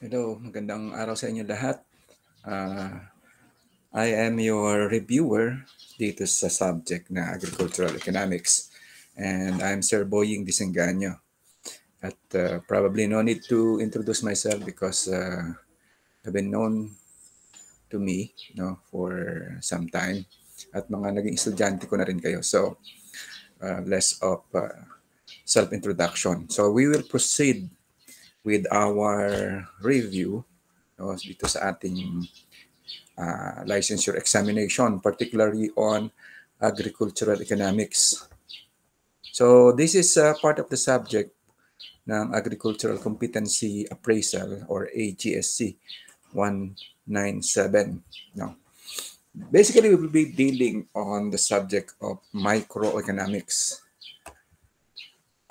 Hello, magandang araw sa inyo lahat. Uh, I am your reviewer dito sa subject na agricultural economics and I'm Sir Boying Disenganyo. At uh, probably no need to introduce myself because uh, ah, I've been known to me no, for some time at mga naging estudyante ko na rin kayo. So, uh, less of uh, self-introduction. So, we will proceed with our review no, dito sa ating uh, licensure examination, particularly on agricultural economics. So this is uh, part of the subject ng Agricultural Competency Appraisal or AGSC 197. No. basically, we will be dealing on the subject of microeconomics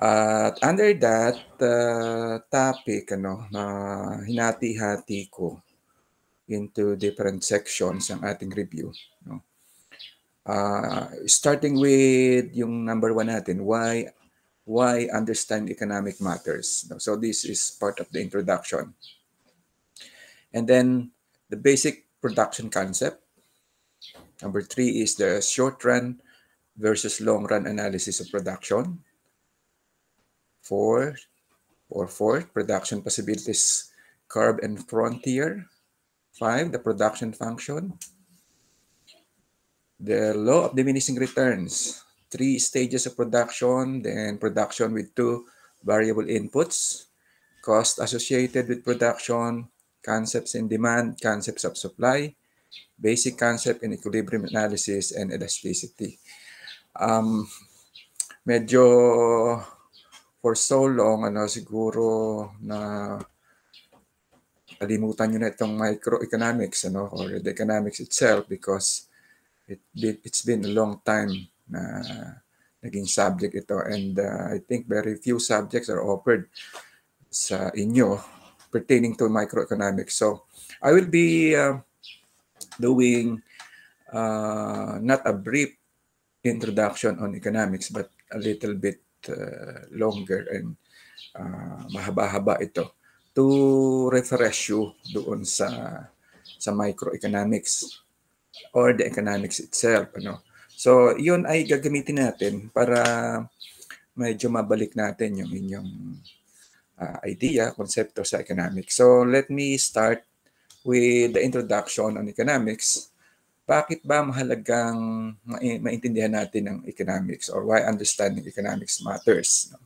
at uh, under that uh, topic, ano, uh, hinati-hati ko into different sections ang ating review. No? Uh, starting with yung number one natin, why why understand economic matters. No? So this is part of the introduction. And then the basic production concept. Number three is the short run versus long run analysis of production. Four, or fourth, production possibilities, curve and frontier. Five, the production function. The law of diminishing returns, three stages of production, then production with two variable inputs, cost associated with production, concepts in demand, concepts of supply, basic concept in equilibrium analysis, and elasticity. Um, medyo for so long, ano, siguro na kalimutan nyo na itong microeconomics ano, or the economics itself because it, it, it's been a long time na naging subject ito and uh, I think very few subjects are offered sa inyo pertaining to microeconomics. So I will be uh, doing uh, not a brief introduction on economics but a little bit Uh, longer and uh, mahaba-haba ito to refresh you doon sa sa microeconomics or the economics itself ano so yun ay gagamitin natin para medyo mabalik natin yung inyong uh, idea konsepto sa economics so let me start with the introduction on economics bakit ba mahalagang maintindihan natin ang economics or why understanding economics matters? No?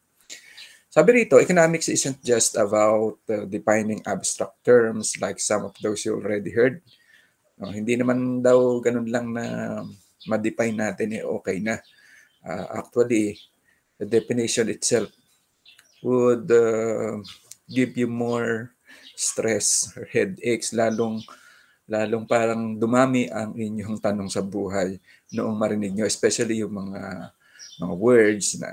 Sabi rito, economics isn't just about uh, defining abstract terms like some of those you already heard. No, hindi naman daw ganun lang na ma-define natin eh okay na. Uh, actually, the definition itself would uh, give you more stress or headaches lalong lalong parang dumami ang inyong tanong sa buhay noong marinig nyo, especially yung mga mga words na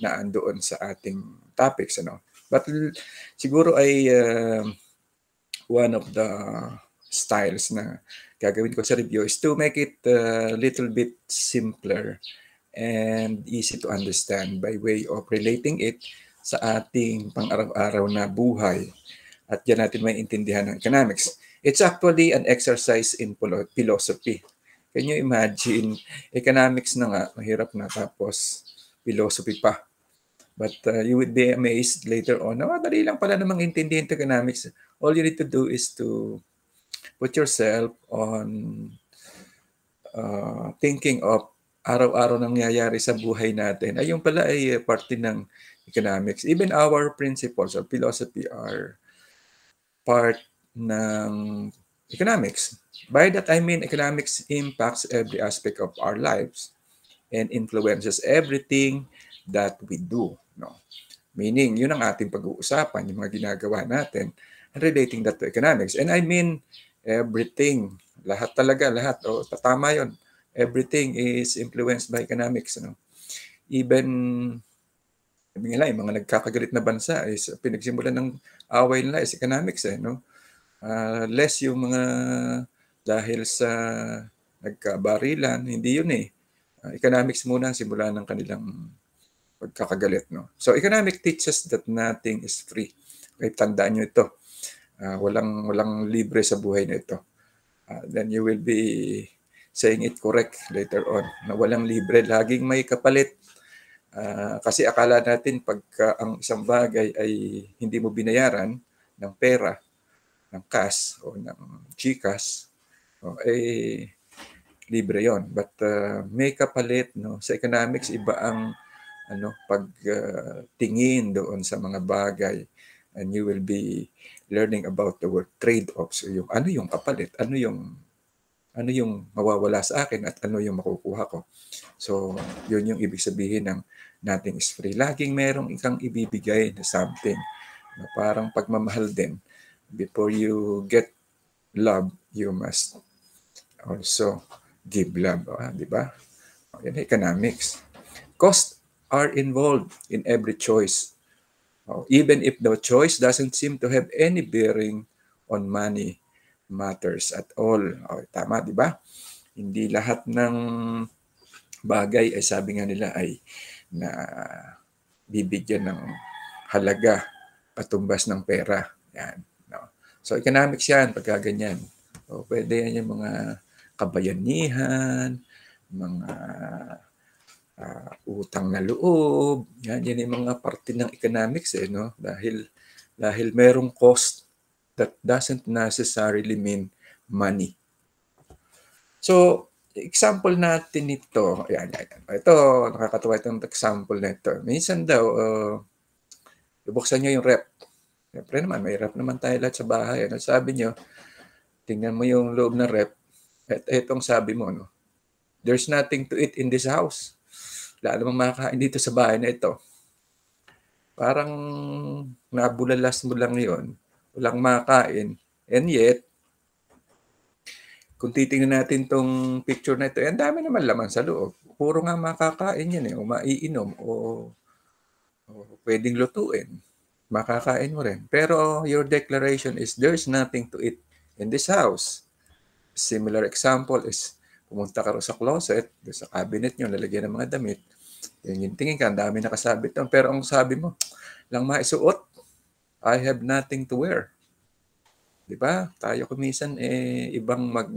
naandoon sa ating topics ano but siguro ay uh, one of the styles na gagawin ko sa review is to make it a uh, little bit simpler and easy to understand by way of relating it sa ating pang-araw-araw na buhay at diyan natin may intindihan ng economics It's actually an exercise in philosophy. Can you imagine? Economics na nga, mahirap na. Tapos, philosophy pa. But uh, you would be amazed later on. Oh, dali lang pala namang intindihin economics. All you need to do is to put yourself on uh, thinking of araw-araw nangyayari sa buhay natin. Ayun pala ay parte ng economics. Even our principles of philosophy are part ng economics. By that I mean economics impacts every aspect of our lives and influences everything that we do. No? Meaning, yun ang ating pag-uusapan, yung mga ginagawa natin, relating that to economics. And I mean everything, lahat talaga, lahat. O, tatama yun. Everything is influenced by economics. No? Even sabi nila, yung mga nagkakagalit na bansa is pinagsimulan ng away nila is economics eh, no? Uh, less yung mga dahil sa nagkabarilan, hindi yun eh. Uh, economics muna simula ng kanilang pagkakagalit. No? So economic teaches that nothing is free. Okay, tandaan nyo ito. Uh, walang, walang libre sa buhay na ito. Uh, then you will be saying it correct later on na walang libre laging may kapalit uh, kasi akala natin pagka ang isang bagay ay hindi mo binayaran ng pera ng CAS o ng GCAS, oh, eh, libre yon But uh, may kapalit, no? Sa economics, iba ang ano pagtingin uh, doon sa mga bagay and you will be learning about the word trade-offs so yung ano yung kapalit ano yung ano yung mawawala sa akin at ano yung makukuha ko so yun yung ibig sabihin ng nothing is free laging merong ikang ibibigay na something na parang pagmamahal din before you get love, you must also give love. Ah, di ba? Yan economics. Cost are involved in every choice. Oh, even if the choice doesn't seem to have any bearing on money matters at all. Oh, tama, di ba? Hindi lahat ng bagay ay sabi nga nila ay na bibigyan ng halaga patumbas ng pera. Yan. So economics yan, pagka ganyan. O, pwede yan yung mga kabayanihan, mga uh, utang na loob. Yan, yan yung mga parte ng economics eh, no? Dahil, dahil merong cost that doesn't necessarily mean money. So, example natin ito, ayan, ayan. ito, nakakatawa itong example na ito. Minsan daw, uh, oh, ibuksan nyo yung rep. Siyempre naman, may rep naman tayo lahat sa bahay. Ano sabi nyo? Tingnan mo yung loob ng rep. At etong sabi mo, no? There's nothing to eat in this house. Wala namang makakain dito sa bahay na ito. Parang nabulalas mo lang yon. Walang makakain. And yet, kung titingnan natin tong picture na ito, eh, ang dami naman laman sa loob. Puro nga makakain yan eh, o maiinom, o, o pwedeng lutuin makakain mo rin. Pero your declaration is there's nothing to eat in this house. Similar example is pumunta ka sa closet, sa cabinet nyo, lalagyan ng mga damit. Yan yung tingin ka, ang dami nakasabit Pero ang sabi mo, lang maisuot, I have nothing to wear. Di ba? Tayo kumisan, eh, ibang mag,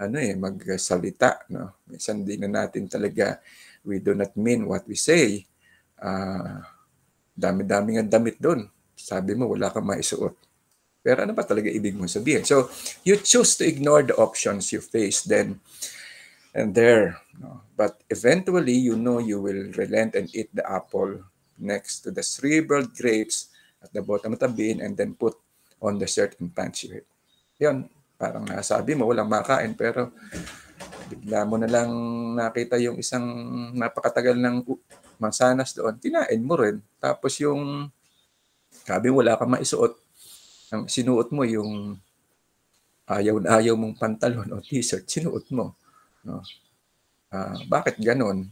ano eh, magsalita. No? Minsan di na natin talaga, we do not mean what we say. Uh, Dami-dami ang damit doon. Sabi mo, wala kang maisuot. Pero ano ba talaga ibig mo sabihin? So, you choose to ignore the options you face then and there. No? But eventually, you know you will relent and eat the apple next to the shriveled grapes at the bottom of the bin and then put on the shirt and pants you hate. Yun, parang nasabi mo, walang makain, pero bigla mo na lang nakita yung isang napakatagal ng masanas doon, tinain mo rin. Tapos yung sabi wala kang maisuot, ang sinuot mo yung ayaw na ayaw mong pantalon o t-shirt, sinuot mo. No? Uh, bakit ganon?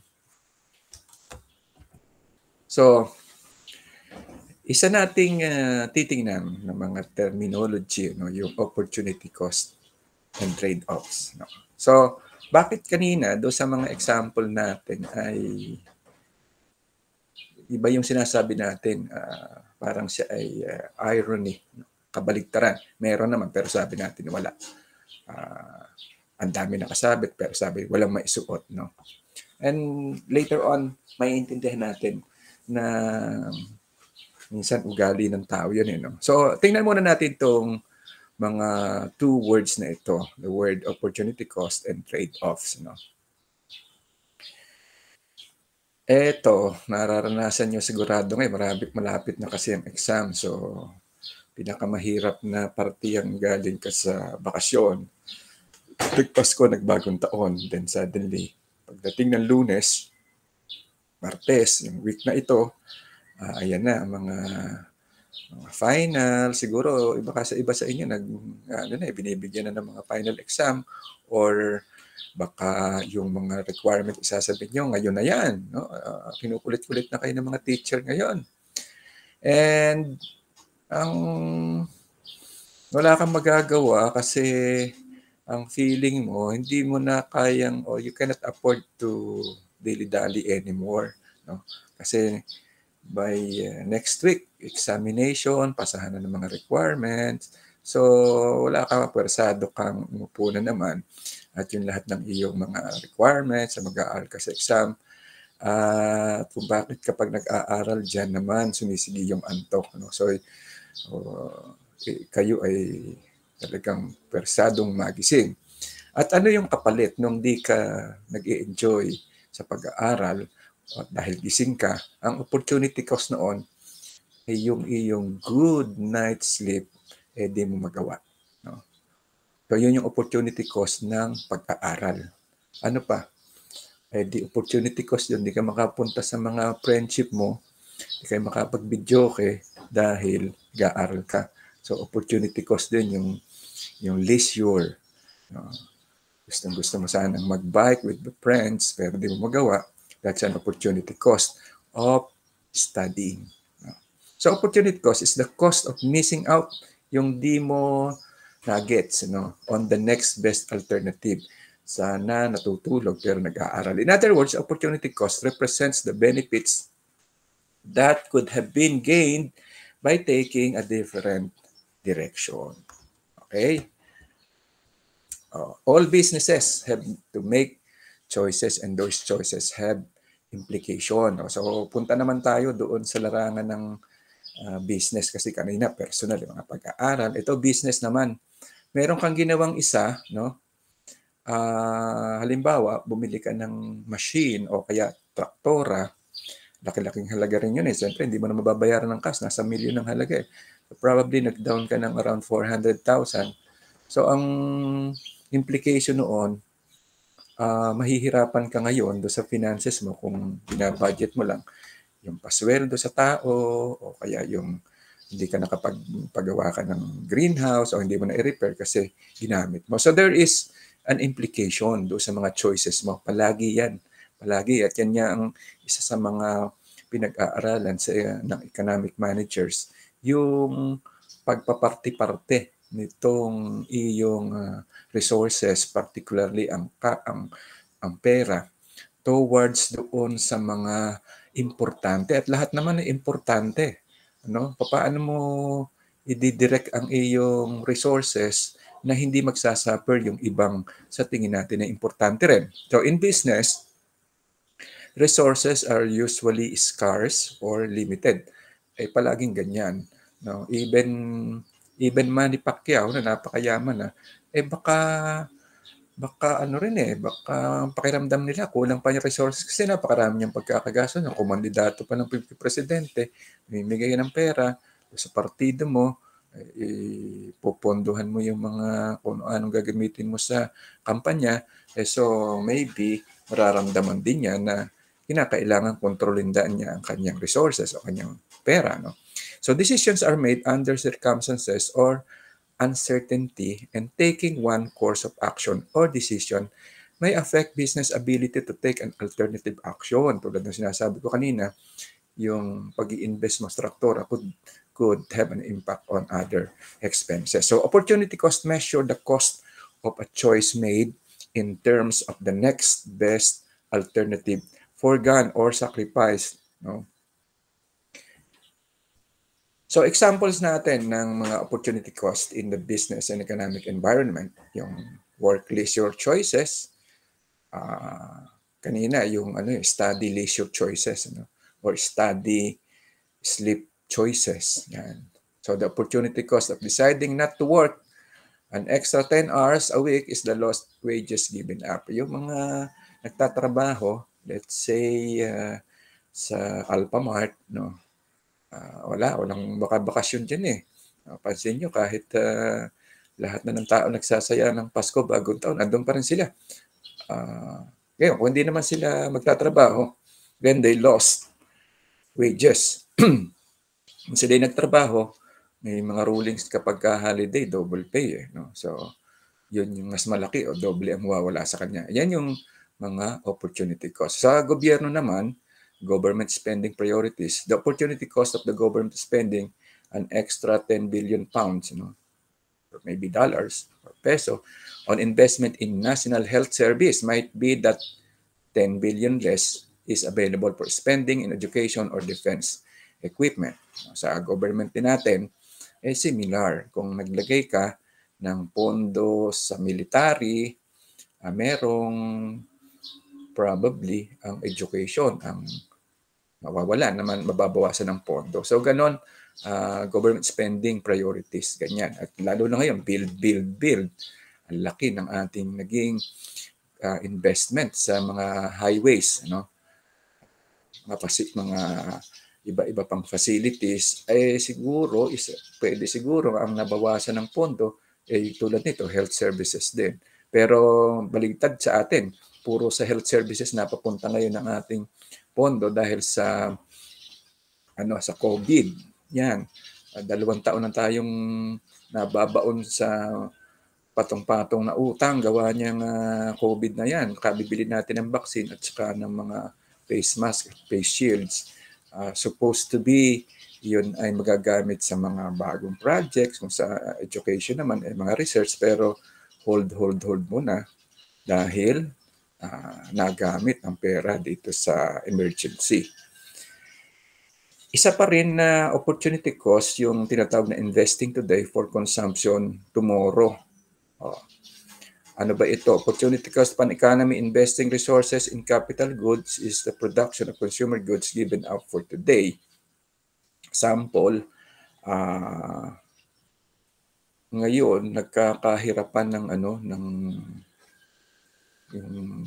So, isa nating uh, titingnan ng mga terminology, no, yung opportunity cost and trade-offs. No? So, bakit kanina do sa mga example natin ay iba yung sinasabi natin. Uh, parang siya ay uh, irony, kabaligtaran. Meron naman pero sabi natin wala. Uh, ang dami nakasabit pero sabi walang maisuot. No? And later on, may maiintindihan natin na minsan ugali ng tao yun. Eh, no? So tingnan muna natin tong mga two words na ito, the word opportunity cost and trade-offs. No? Eto, nararanasan nyo sigurado ngayon, marami, malapit na kasi ang exam. So, pinakamahirap na ang galing ka sa bakasyon. Pagpasko, nagbagong taon. Then suddenly, pagdating ng lunes, martes, yung week na ito, uh, ayan na, mga, mga final. Siguro, iba ka sa iba sa inyo, nag, ano na, eh, binibigyan na ng mga final exam or baka yung mga requirement isasabi nyo, ngayon na yan. No? Uh, ah, kinukulit-kulit na kayo ng mga teacher ngayon. And ang wala kang magagawa kasi ang feeling mo, hindi mo na kayang or you cannot afford to dilly-dally anymore. No? Kasi by uh, next week, examination, pasahan na ng mga requirements. So, wala ka, pwersado kang umupo na naman at yung lahat ng iyong mga requirements sa mag-aaral ka sa exam. Uh, at kung bakit kapag nag-aaral dyan naman, sumisigi yung antok. No? So, uh, kayo ay talagang persadong magising. At ano yung kapalit nung di ka nag enjoy sa pag-aaral at dahil gising ka, ang opportunity cost noon ay yung iyong good night sleep, eh di mo magawa. So yun yung opportunity cost ng pag-aaral. Ano pa? Eh di opportunity cost yun. Di ka makapunta sa mga friendship mo. Di ka makapag-video eh, dahil gaaral ka. So opportunity cost din yung yung leisure. No? Gustong gusto mo sanang mag-bike with the friends pero di mo magawa. That's an opportunity cost of studying. So opportunity cost is the cost of missing out yung di mo nuggets no, on the next best alternative. Sana natutulog pero nag-aaral. In other words, opportunity cost represents the benefits that could have been gained by taking a different direction. Okay? Uh, all businesses have to make choices and those choices have implication. No? So punta naman tayo doon sa larangan ng uh, business kasi kanina personal, yung mga pag-aaral. Ito business naman meron kang ginawang isa, no? Uh, halimbawa, bumili ka ng machine o kaya traktora, laki-laking halaga rin yun eh. Siyempre, hindi mo na mababayaran ng cash, nasa million ng halaga eh. So, probably nag-down ka ng around 400,000. So ang implication noon, uh, mahihirapan ka ngayon do sa finances mo kung binabudget mo lang yung pasweldo sa tao o kaya yung hindi ka nakapagpagawa ka ng greenhouse o hindi mo na i-repair kasi ginamit mo. So there is an implication do sa mga choices mo. Palagi yan. Palagi. At yan niya ang isa sa mga pinag-aaralan sa, uh, ng economic managers. Yung pagpaparte-parte nitong iyong uh, resources, particularly ang, ka, ang, ang pera, towards doon sa mga importante. At lahat naman ay importante no Paano mo i-direct ang iyong resources na hindi magsasuffer yung ibang sa tingin natin na importante rin. So in business, resources are usually scarce or limited. Ay eh, palaging ganyan. No? Even, even Manny Pacquiao na napakayaman na, ah. eh baka baka ano rin eh, baka pakiramdam nila kulang pa yung resources kasi napakarami yung pagkakagaso ng kumandidato pa ng presidente, mimigay ng pera sa partido mo, eh, ipopondohan mo yung mga kung anong gagamitin mo sa kampanya. Eh, so maybe mararamdaman din niya na kinakailangan kontrolin daan niya ang kanyang resources o kanyang pera. No? So decisions are made under circumstances or uncertainty, and taking one course of action or decision may affect business ability to take an alternative action. Tulad ng sinasabi ko kanina, yung pag invest mo structure could, could have an impact on other expenses. So opportunity cost measure the cost of a choice made in terms of the next best alternative forgone or sacrificed. No? So examples natin ng mga opportunity cost in the business and economic environment, yung work leisure choices, uh, kanina yung ano study leisure choices ano, or study sleep choices. Yan. So the opportunity cost of deciding not to work an extra 10 hours a week is the lost wages given up. Yung mga nagtatrabaho, let's say uh, sa Alphamart, no, Uh, wala, walang baka bakasyon dyan eh. Uh, pansin nyo, kahit uh, lahat na ng tao nagsasaya ng Pasko bagong taon, andun pa rin sila. Uh, ngayon, kung hindi naman sila magtatrabaho, then they lost wages. kung sila nagtrabaho, may mga rulings kapag holiday, double pay. Eh, no? So, yun yung mas malaki o doble ang wawala sa kanya. Yan yung mga opportunity cost. Sa gobyerno naman, government spending priorities, the opportunity cost of the government spending an extra 10 billion pounds, you know, or maybe dollars or peso, on investment in national health service might be that 10 billion less is available for spending in education or defense equipment. Sa government din natin, eh similar. Kung naglagay ka ng pondo sa military, ah, merong probably ang education, ang mawawala naman, mababawasan ng pondo. So ganon, uh, government spending priorities, ganyan. At lalo na ngayon, build, build, build. Ang laki ng ating naging uh, investment sa mga highways, no? mga, mga iba-iba pang facilities, eh siguro, is, pwede siguro ang nabawasan ng pondo, eh tulad nito, health services din. Pero baligtad sa atin, puro sa health services napapunta ngayon ang ating pondo dahil sa ano sa COVID. Yan. Ah, dalawang taon na tayong nababaon sa patong-patong na utang gawa niyang uh, COVID na yan. Kabibili natin ng vaccine at saka ng mga face mask face shields. Uh, supposed to be yun ay magagamit sa mga bagong projects, kung sa education naman, ay eh, mga research, pero hold, hold, hold muna dahil uh, nagamit ang pera dito sa emergency. Isa pa rin na uh, opportunity cost yung tinatawag na investing today for consumption tomorrow. Oh. Ano ba ito? Opportunity cost pan economy investing resources in capital goods is the production of consumer goods given up for today. Sample, uh, ngayon nagkakahirapan ng ano ng yung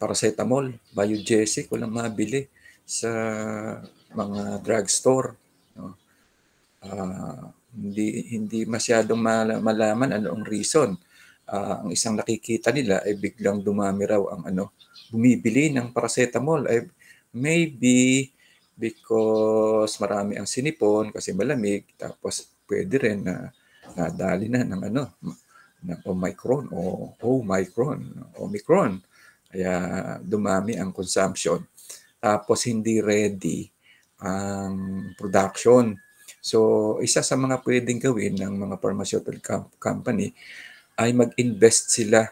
paracetamol, biogesic, walang mabili sa mga drugstore. No? Uh, hindi hindi masyadong malaman ano ang reason. Uh, ang isang nakikita nila ay biglang dumami raw ang ano, bumibili ng paracetamol ay maybe because marami ang sinipon kasi malamig tapos pwede rin na nadali na ng ano na Omicron o Omicron, Omicron. Kaya dumami ang consumption. Tapos hindi ready ang production. So, isa sa mga pwedeng gawin ng mga pharmaceutical com- company ay mag-invest sila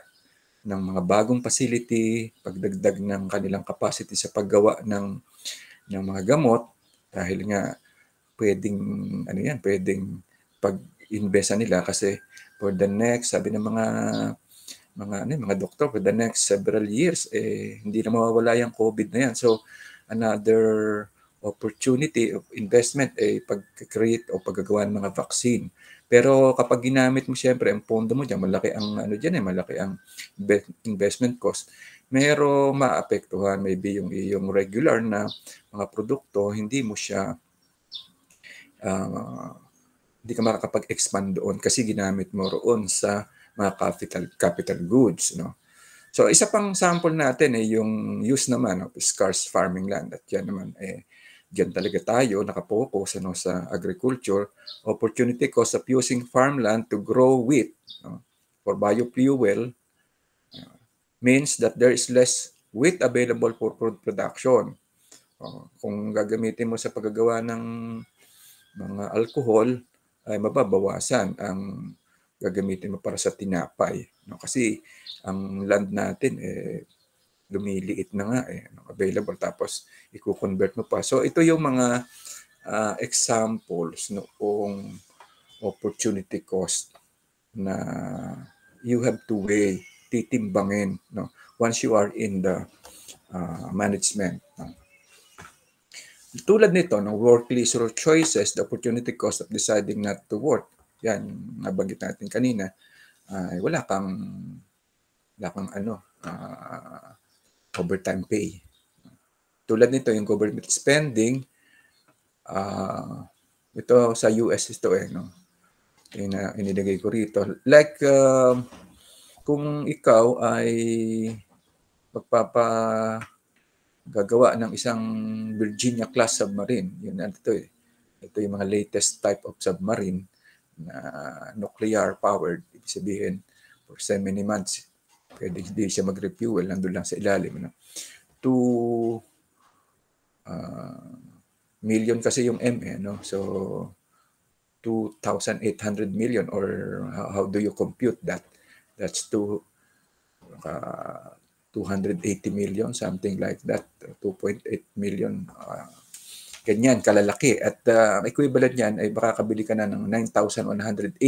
ng mga bagong facility, pagdagdag ng kanilang capacity sa paggawa ng ng mga gamot dahil nga pwedeng ano yan, pwedeng pag-investa nila kasi for the next, sabi ng mga mga ano, mga doktor for the next several years eh hindi na mawawala yung COVID na yan. So another opportunity of investment ay eh, pag-create o paggagawa ng mga vaccine. Pero kapag ginamit mo siyempre ang pondo mo diyan, malaki ang ano diyan eh, malaki ang investment cost. Merong maapektuhan maybe yung iyong regular na mga produkto, hindi mo siya uh, hindi ka makakapag-expand doon kasi ginamit mo roon sa mga capital capital goods no so isa pang sample natin ay eh, yung use naman of scarce farming land at yan naman eh diyan talaga tayo nakapokus ano sa agriculture opportunity cost of using farmland to grow wheat no, for biofuel uh, means that there is less wheat available for food production uh, kung gagamitin mo sa paggawa ng mga alcohol ay mababawasan ang gagamitin mo para sa tinapay. No? Kasi ang land natin, eh, lumiliit na nga, eh, no? available, tapos i-convert mo pa. So ito yung mga uh, examples noong opportunity cost na you have to weigh, titimbangin. No? Once you are in the uh, management. No? Tulad nito, ng work leisure choices, the opportunity cost of deciding not to work. Yan, nabanggit natin kanina. Uh, wala kang, wala kang ano, uh, overtime pay. Tulad nito, yung government spending, uh, ito sa US ito eh, no? Yung uh, inilagay ko rito. Like, uh, kung ikaw ay magpapa gagawa ng isang Virginia-class submarine. Yun ang ito eh. Ito yung mga latest type of submarine na nuclear powered. Ibig sabihin, for so many months, pwede hindi siya mag-refuel, nandun lang sa ilalim. No? To uh, ah, million kasi yung M eh, no? So, 2,800 million or how, how do you compute that? That's to uh, ah, 280 million, something like that, 2.8 million. Uh, ganyan, kalalaki. At uh, equivalent niyan ay baka kabili ka na ng 9,180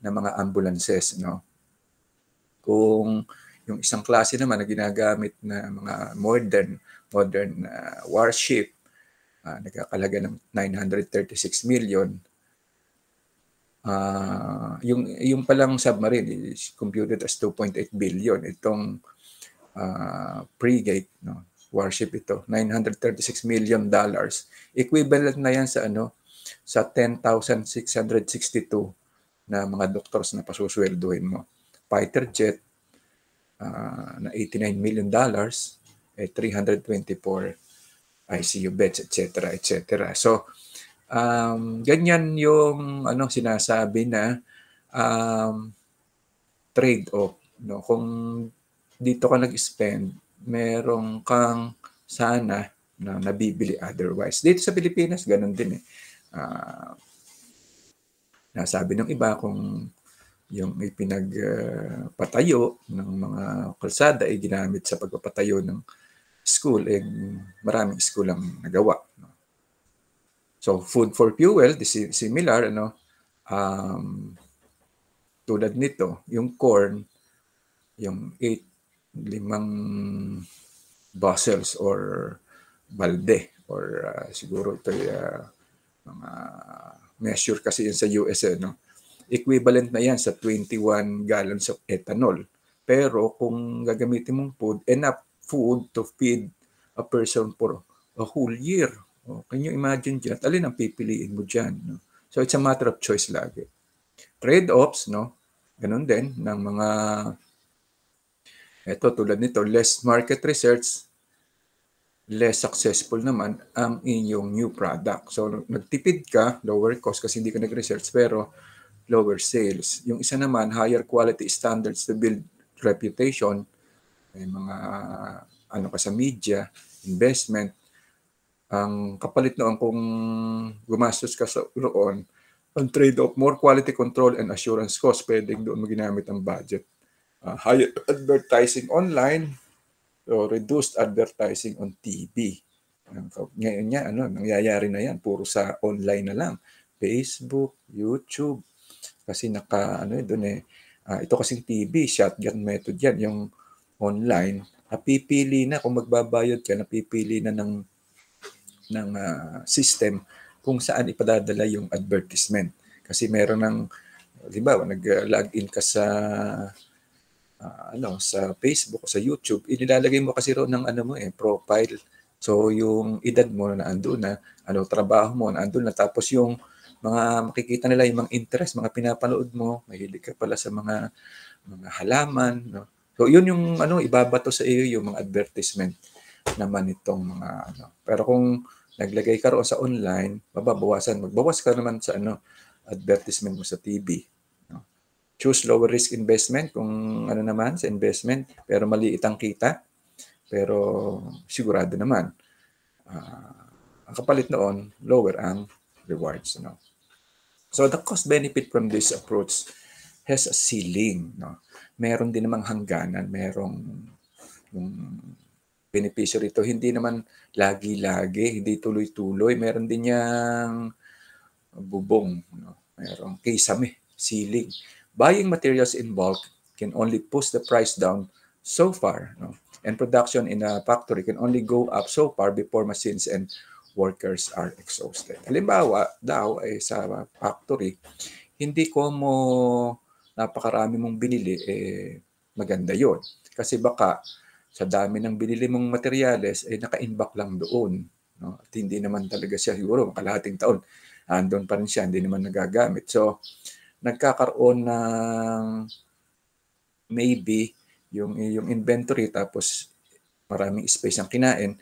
na mga ambulances. No? Kung yung isang klase naman na ginagamit na mga modern modern uh, warship, uh, nagkakalaga ng 936 million, Uh, yung yung palang submarine is computed as 2.8 billion itong uh, pre-gate no warship ito 936 million dollars equivalent na yan sa ano sa 10,662 na mga doctors na pasusweldohin mo fighter jet uh, na 89 million dollars eh 324 ICU beds etc etc so um, ganyan yung ano sinasabi na um, trade off no kung dito ka nag-spend, merong kang sana na nabibili otherwise. Dito sa Pilipinas, ganun din eh. Uh, nasabi ng iba kung yung ipinagpatayo ng mga kalsada ay eh, ginamit sa pagpapatayo ng school, eh, maraming school ang nagawa. No? So, food for fuel, this is similar, ano, um, tulad nito, yung corn, yung 8 limang vessels or balde or uh, siguro ito uh, ah, mga measure kasi yan sa US eh, no? Equivalent na yan sa 21 gallons of ethanol. Pero kung gagamitin mong food, enough food to feed a person for a whole year. Oh, can you imagine diyan Alin ang pipiliin mo diyan No? So it's a matter of choice lagi. Trade-offs, no? Ganun din ng mga ito tulad nito, less market research, less successful naman ang inyong new product. So, nagtipid ka, lower cost kasi hindi ka nag-research, pero lower sales. Yung isa naman, higher quality standards to build reputation, may mga ano ka sa media, investment. Ang kapalit noon kung gumastos ka sa roon, ang trade-off, more quality control and assurance cost, pwedeng doon mo ginamit ang budget uh, higher advertising online o reduced advertising on TV. Ngayon niya, ano, nangyayari na yan, puro sa online na lang. Facebook, YouTube, kasi naka, ano, doon eh, uh, ito kasing TV, shotgun method yan, yung online, napipili na, kung magbabayad ka, napipili na ng, ng uh, system kung saan ipadadala yung advertisement. Kasi meron ng, di ba, nag-login ka sa uh, ano sa Facebook o sa YouTube, inilalagay mo kasi roon ng ano mo eh, profile. So yung edad mo na andun na, ano trabaho mo na andun na tapos yung mga makikita nila yung mga interest, mga pinapanood mo, mahilig ka pala sa mga mga halaman, no. So yun yung ano ibabato sa iyo yung mga advertisement naman itong mga ano. Pero kung naglagay ka roon sa online, mababawasan, magbawas ka naman sa ano advertisement mo sa TV choose lower risk investment kung ano naman sa investment pero maliit ang kita pero sigurado naman uh, ang kapalit noon lower ang rewards no so the cost benefit from this approach has a ceiling no meron din namang hangganan merong yung beneficiary rito hindi naman lagi-lagi hindi tuloy-tuloy meron din yang bubong no merong kisame ceiling Buying materials in bulk can only push the price down so far. No? And production in a factory can only go up so far before machines and workers are exhausted. Halimbawa daw ay eh, sa factory, hindi ko mo napakarami mong binili, eh, maganda yon Kasi baka sa dami ng binili mong materyales, eh, naka-inback lang doon. No? At hindi naman talaga siya siguro, makalahating taon, andon pa rin siya, hindi naman nagagamit. So, nagkakaroon ng maybe yung yung inventory tapos maraming space ang kinain.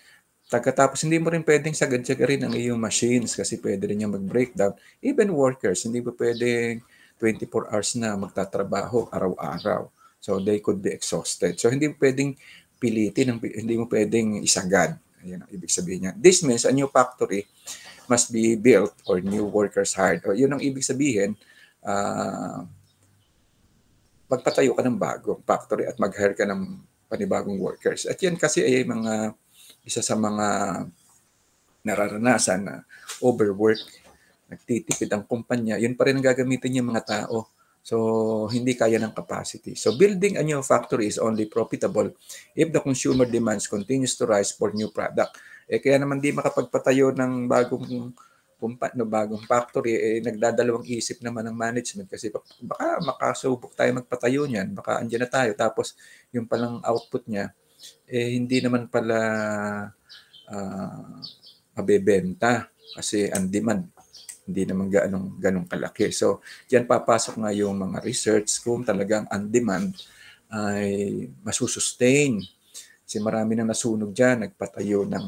Pagkatapos hindi mo rin pwedeng sagad-sagarin ang iyong machines kasi pwede rin yung mag-breakdown. Even workers, hindi mo pwedeng 24 hours na magtatrabaho araw-araw. So they could be exhausted. So hindi mo pwedeng pilitin, hindi mo pwedeng isagad. Ayan ang ibig sabihin niya. This means a new factory must be built or new workers hired. O yun ang ibig sabihin uh, magpatayo ka ng bagong factory at mag-hire ka ng panibagong workers. At yan kasi ay mga isa sa mga nararanasan na overwork, nagtitipid ang kumpanya, yun pa rin ang gagamitin niya mga tao. So, hindi kaya ng capacity. So, building a new factory is only profitable if the consumer demands continues to rise for new product. Eh, kaya naman di makapagpatayo ng bagong pumpa, no, bagong factory, eh, nagdadalawang isip naman ng management kasi baka makasubok tayo magpatayo niyan, baka andyan na tayo. Tapos yung palang output niya, eh, hindi naman pala uh, mabebenta kasi ang demand hindi naman ganong, ganun kalaki. So, diyan papasok nga yung mga research kung talagang ang demand ay masusustain. Kasi marami nang nasunog dyan, nagpatayo ng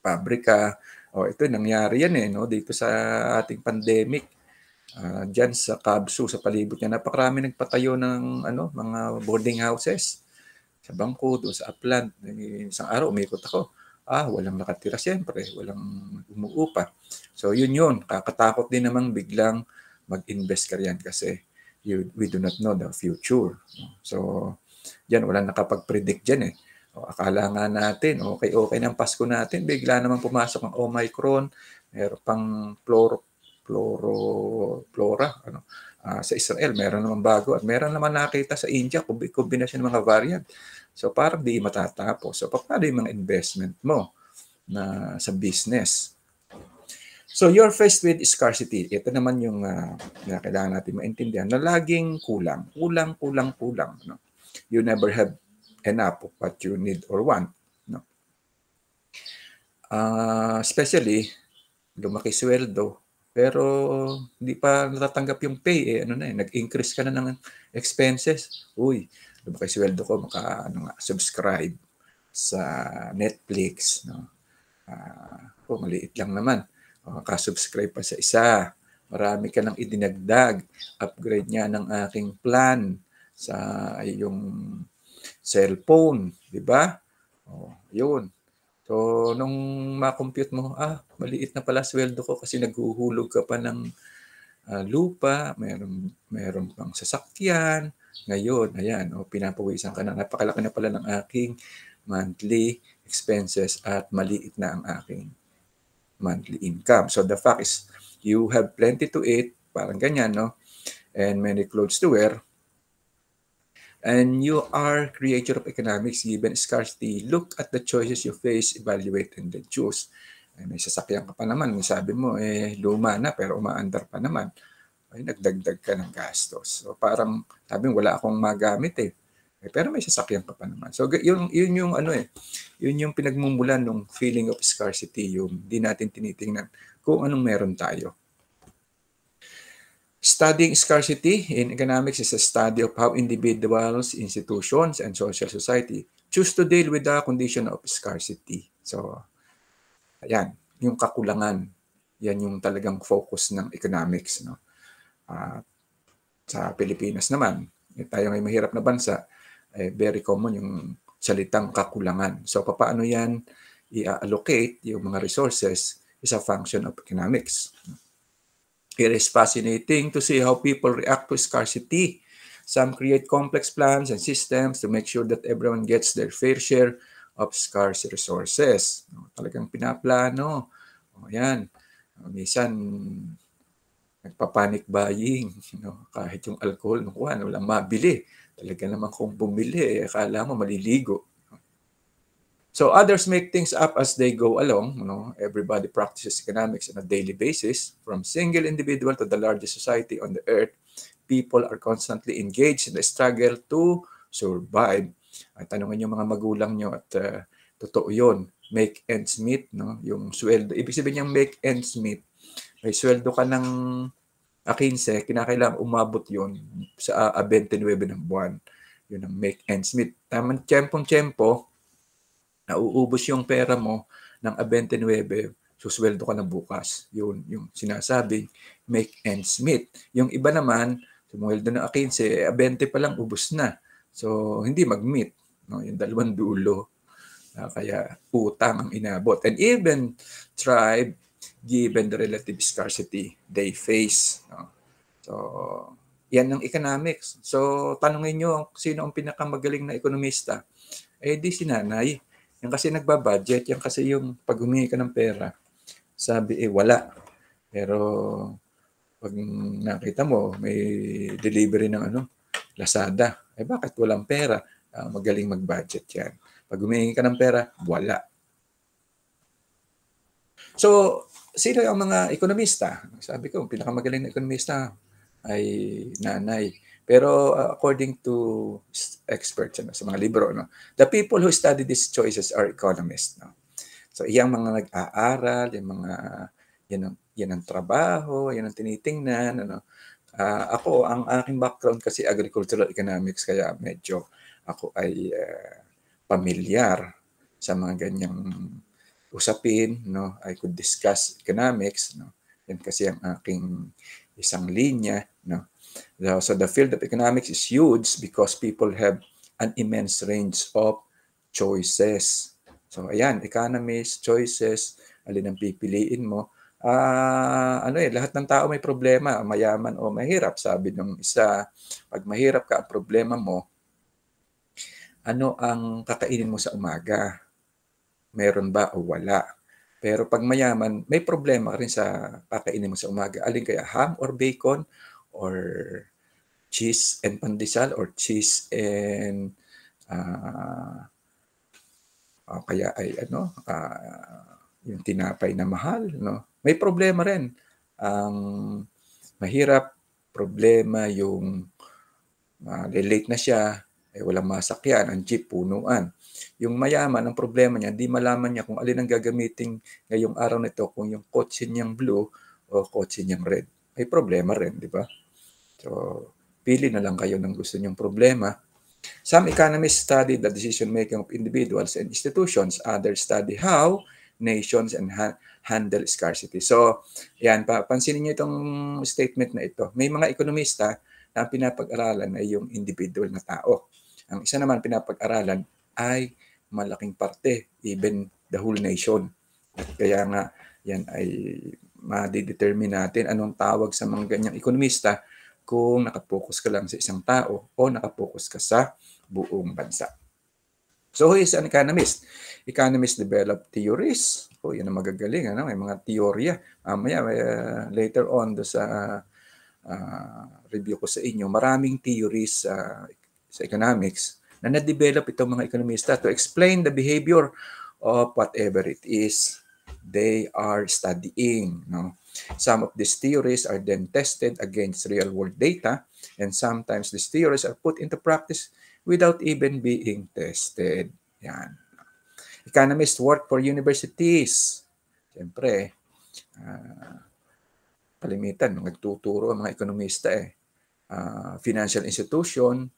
pabrika, Oh, ito nangyari yan eh no dito sa ating pandemic. Uh, ah, diyan sa Cabsu, sa palibot niya napakarami nagpatayo ng ano mga boarding houses sa Bangkod o sa Upland. Eh, isang araw umikot ako. Ah, walang nakatira siyempre, walang umuupa. So yun yun, kakatakot din namang biglang mag-invest ka riyan kasi you, we do not know the future. So, yan, wala nakapag-predict dyan eh. O, oh, akala nga natin, oh, okay, okay ng Pasko natin, bigla naman pumasok ang Omicron, meron pang ploro, ploro, flora, ano, uh, sa Israel, meron naman bago at meron naman nakita sa India, kombinasyon ng mga variant. So parang di matatapos. So paano yung mga investment mo na sa business? So you're faced with scarcity. Ito naman yung uh, na kailangan natin maintindihan na laging kulang, kulang, kulang, kulang. No? You never have enough of what you need or want. No? Uh, especially, lumaki sweldo, pero hindi pa natatanggap yung pay. Eh, ano na eh, nag-increase ka na ng expenses. Uy, lumaki sweldo ko, maka ano nga, subscribe sa Netflix. No? Uh, oh, maliit lang naman. Uh, oh, subscribe pa sa isa. Marami ka nang idinagdag. Upgrade niya ng aking plan sa yung cellphone, di ba? Oh, yun. So, nung ma-compute mo, ah, maliit na pala sweldo ko kasi naghuhulog ka pa ng uh, lupa, meron, meron pang sasakyan. Ngayon, ayan, oh, pinapawisan ka na. Napakalaki na pala ng aking monthly expenses at maliit na ang aking monthly income. So, the fact is, you have plenty to eat, parang ganyan, no? And many clothes to wear, and you are creator of economics given scarcity. Look at the choices you face, evaluate, and then choose. Ay, may sasakyan ka pa naman. May sabi mo, eh, luma na pero umaandar pa naman. Ay, nagdagdag ka ng gastos. So parang sabi mo, wala akong magamit eh. eh pero may sasakyan ka pa naman. So yun, yun yung ano eh, yun yung pinagmumulan ng feeling of scarcity, yung hindi natin tinitingnan kung anong meron tayo. Studying scarcity in economics is a study of how individuals, institutions, and social society choose to deal with the condition of scarcity. So, ayan, yung kakulangan. Yan yung talagang focus ng economics. No? Uh, sa Pilipinas naman, eh, tayo ay mahirap na bansa, eh, very common yung salitang kakulangan. So, paano yan i-allocate yung mga resources is a function of economics. No? It is fascinating to see how people react to scarcity. Some create complex plans and systems to make sure that everyone gets their fair share of scarce resources. Talagang pinaplano. O oh, yan. Ah, minsan, nagpa-panic buying. No? kahit yung alcohol, nakuha, walang mabili. Talaga naman kung bumili, eh, akala mo maliligo. So others make things up as they go along. You know, everybody practices economics on a daily basis, from single individual to the largest society on the earth. People are constantly engaged in the struggle to survive. At tanongin niyo mga magulang niyo at uh, totoo 'yon, make ends meet, no? Yung sweldo, ibig sabihin niyang make ends meet. May sweldo ka ng 15, ah, kinakailangan umabot 'yon sa uh, ah, 29 ah, ng buwan. 'Yun ang make ends meet. Tama, tiyempong-tiyempo, nauubos yung pera mo ng A29, susweldo ka na bukas. Yun yung sinasabi, make ends meet. Yung iba naman, sumweldo na A15, eh, A20 pa lang, ubos na. So, hindi mag-meet. No? Yung dalawang dulo. Uh, kaya utang ang inabot. And even tribe, given the relative scarcity they face. No? So, yan ang economics. So, tanongin nyo, sino ang pinakamagaling na ekonomista? Eh, di si nanay yan kasi nagbabudget, yan kasi yung pag humingi ka ng pera, sabi eh wala. Pero pag nakita mo, may delivery ng ano, Lazada. Eh bakit walang pera? Uh, magaling mag-budget yan. Pag humingi ka ng pera, wala. So, sino yung mga ekonomista? Sabi ko, pinakamagaling na ekonomista ay nanay pero uh, according to experts ano, sa mga libro, no, the people who study these choices are economists. No? So iyang mga nag-aaral, yung mga yan ang, yan ang trabaho, yan ang tinitingnan. Ano. Uh, ako, ang aking background kasi agricultural economics, kaya medyo ako ay uh, pamilyar sa mga ganyang usapin. No? I could discuss economics. No? Yan kasi ang aking isang linya. No? So the field of economics is huge because people have an immense range of choices. So ayan, economies, choices, alin ang pipiliin mo. Uh, ano eh, lahat ng tao may problema, mayaman o mahirap, sabi ng isa. Pag mahirap ka ang problema mo, ano ang kakainin mo sa umaga? Meron ba o wala? Pero pag mayaman, may problema ka rin sa kakainin mo sa umaga. Alin kaya, ham or bacon? or cheese and pandesal or cheese and uh, uh, kaya ay ano uh, yung tinapay na mahal no may problema rin ang um, mahirap problema yung uh, late na siya eh, walang masakyan ang jeep punuan yung mayaman ang problema niya di malaman niya kung alin ang gagamitin ngayong araw nito kung yung kotse niyang blue o kotse niyang red ay problema rin, di ba? So, pili na lang kayo ng gusto niyong problema. Some economists study the decision-making of individuals and institutions. Others study how nations and ha- handle scarcity. So, yan, pa, pansinin niyo itong statement na ito. May mga ekonomista na pinapag-aralan ay yung individual na tao. Ang isa naman pinapag-aralan ay malaking parte, even the whole nation. At kaya nga, yan ay madidetermine natin anong tawag sa mga ganyang ekonomista kung nakapokus ka lang sa isang tao o nakapokus ka sa buong bansa. So who is an economist? Economists develop theories. O oh, yun ang magagaling. Ano? May mga teorya. Mamaya, um, uh, later on do sa uh, uh, review ko sa inyo, maraming theories uh, sa economics na na-develop itong mga ekonomista to explain the behavior of whatever it is they are studying. No? Some of these theories are then tested against real-world data, and sometimes these theories are put into practice without even being tested. Yan. Economists work for universities. Siyempre, uh, palimitan, nagtuturo ang mga ekonomista eh. Uh, financial institution,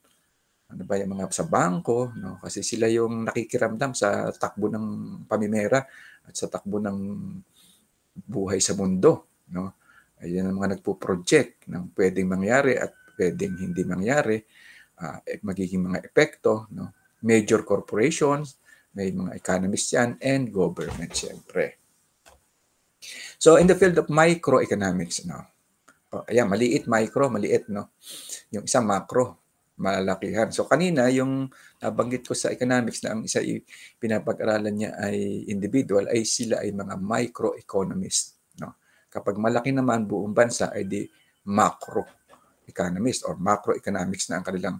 ano ba yung mga sa bangko, no? kasi sila yung nakikiramdam sa takbo ng pamimera at sa takbo ng buhay sa mundo. No? Ayan ang mga nagpo-project ng pwedeng mangyari at pwedeng hindi mangyari, uh, magiging mga epekto. No? Major corporations, may mga economists yan, and government syempre So in the field of microeconomics, no? Oh, ayan, maliit micro, maliit, no? Yung isang macro, malalakihan. So kanina, yung nabanggit ko sa economics na ang isa pinapag-aralan niya ay individual, ay sila ay mga microeconomist. No? Kapag malaki naman buong bansa, ay di macroeconomist or macroeconomics na ang kanilang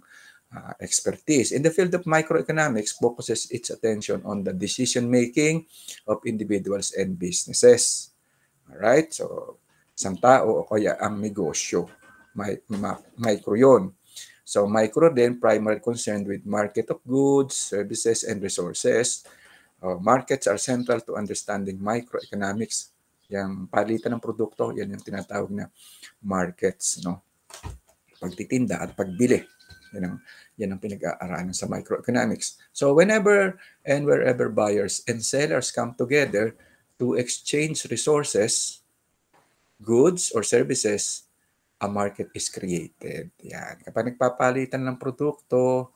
uh, expertise. In the field of microeconomics, focuses its attention on the decision-making of individuals and businesses. All right? So, isang tao o kaya ang negosyo, may, ma, micro 'yon. So micro then primarily concerned with market of goods, services, and resources. Uh, markets are central to understanding microeconomics. Yung palitan ng produkto, yan yung tinatawag na markets. No? Pagtitinda at pagbili. Yan ang, yan ang pinag-aaralan sa microeconomics. So whenever and wherever buyers and sellers come together to exchange resources, goods, or services, a market is created. Yan. Kapag nagpapalitan ng produkto,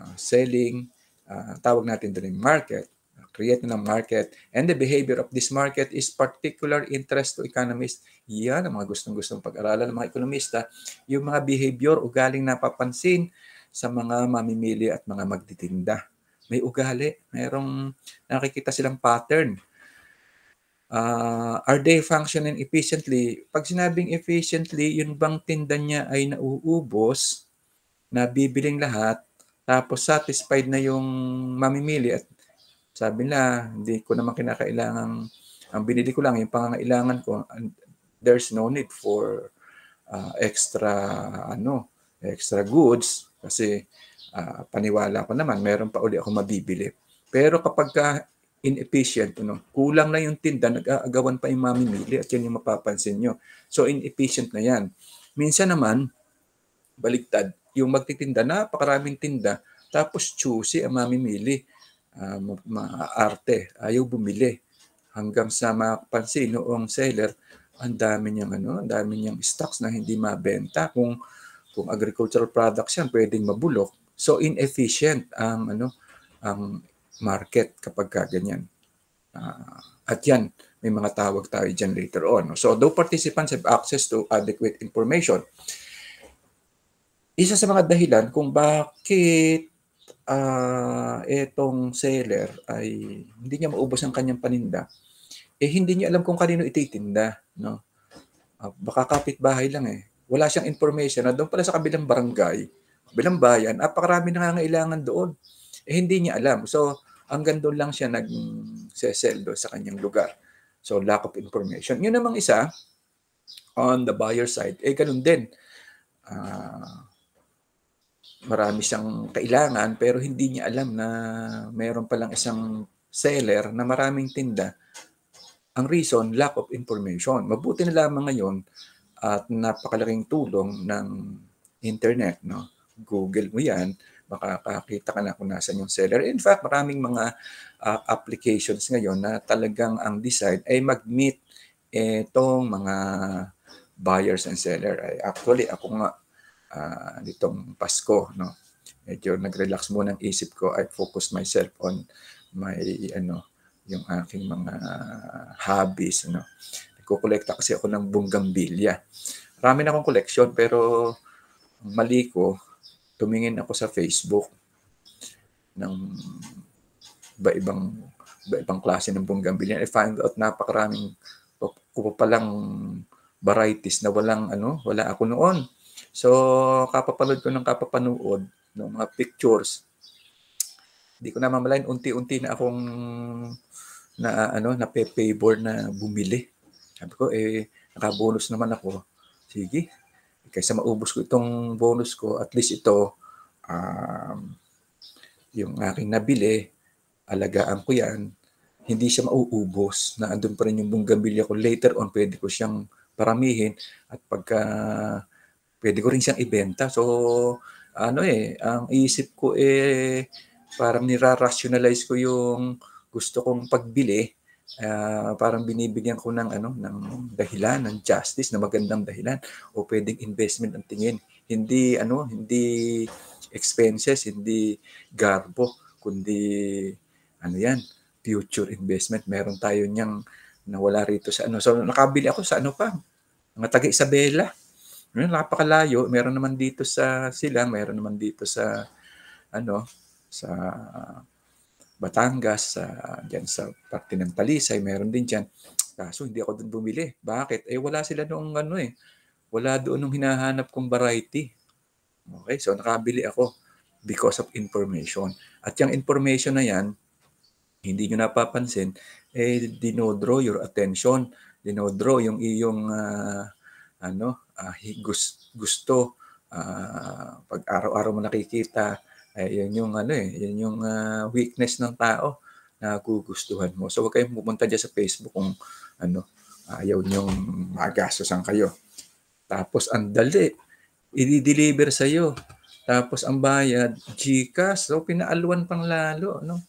uh, selling, uh, tawag natin doon yung market, create ng market, and the behavior of this market is particular interest to economists. Yan ang mga gustong-gustong pag-aralan ng mga ekonomista. Yung mga behavior, o galing napapansin sa mga mamimili at mga magtitinda. May ugali, mayroong nakikita silang pattern Uh, are they functioning efficiently? Pag sinabing efficiently, yun bang tinda niya ay nauubos, nabibiling lahat, tapos satisfied na yung mamimili at sabi nila, hindi ko naman kinakailangan, ang binili ko lang, yung pangangailangan ko, there's no need for uh, extra, ano, extra goods kasi uh, paniwala ko naman, meron pa uli ako mabibili. Pero kapag ka inefficient. Ano? Kulang na yung tinda, nag-aagawan pa yung mamimili at yan yung mapapansin nyo. So inefficient na yan. Minsan naman, baligtad, yung magtitinda, napakaraming tinda, tapos choose ang mamimili, uh, maarte, ayaw bumili. Hanggang sa mapansin noong seller, ang dami niyang ano, ang dami niyang stocks na hindi mabenta. Kung kung agricultural products yan, pwedeng mabulok. So inefficient ang ano ang market kapag ganyan. Uh, at yan, may mga tawag tayo dyan later on. So, though participants have access to adequate information, isa sa mga dahilan kung bakit uh, ah, itong seller ay hindi niya maubos ang kanyang paninda, eh hindi niya alam kung kanino ititinda. No? Uh, baka kapit-bahay lang eh. Wala siyang information na doon pala sa kabilang barangay, kabilang bayan, napakarami nangangailangan doon. Eh hindi niya alam. So, hanggang doon lang siya nag-sell sa kanyang lugar. So, lack of information. Yun namang isa, on the buyer side, eh ganun din. Uh, marami siyang kailangan pero hindi niya alam na mayroon palang isang seller na maraming tinda. Ang reason, lack of information. Mabuti na lamang ngayon at napakalaking tulong ng internet. No? Google mo yan makakakita ka na kung nasan yung seller. In fact, maraming mga uh, applications ngayon na talagang ang design ay mag-meet itong mga buyers and seller. Actually, ako nga uh, nitong Pasko, no. Medyo nag-relax muna ang isip ko. I focus myself on my ano, yung aking mga hobbies, no. Nagko-kolekta kasi ako ng bunggambilya. Marami na akong collection pero mali ko, tumingin ako sa Facebook ng iba-ibang iba-ibang klase ng bonggang bilyan. I found out napakaraming ko pa palang varieties na walang ano, wala ako noon. So, kapapanood ko ng kapapanood ng mga pictures. Hindi ko na mamalayan, unti-unti na akong na ano, na favor na bumili. Sabi ko eh nakabonus naman ako. Sige, kaysa maubos ko itong bonus ko, at least ito, um, yung aking nabili, alagaan ko yan, hindi siya mauubos na andun pa rin yung bunggambilya ko. Later on, pwede ko siyang paramihin at pagka pwede ko rin siyang ibenta. So, ano eh, ang isip ko eh, parang nirarationalize ko yung gusto kong pagbili uh, parang binibigyan ko ng ano ng dahilan ng justice na magandang dahilan o pwedeng investment ang tingin hindi ano hindi expenses hindi garbo kundi ano yan future investment meron tayo niyang nawala rito sa ano so nakabili ako sa ano pa mga taga Isabela napakalayo meron naman dito sa sila meron naman dito sa ano sa Batangas, uh, dyan sa parte ng Talisay, meron din dyan. Kaso hindi ako doon bumili. Bakit? Eh wala sila noong ano eh. Wala doon nung hinahanap kong variety. Okay, so nakabili ako because of information. At yung information na yan, hindi nyo napapansin, eh dinodraw your attention, dinodraw yung iyong uh, ano, uh, gusto, uh, pag araw-araw mo nakikita eh, yun yung ano eh, yun yung uh, weakness ng tao na gugustuhan mo. So huwag kayong pupunta dyan sa Facebook kung ano, ayaw niyong magastosan kayo. Tapos ang dali, i-deliver sa iyo. Tapos ang bayad, GCash, so pinaalwan pang lalo. No?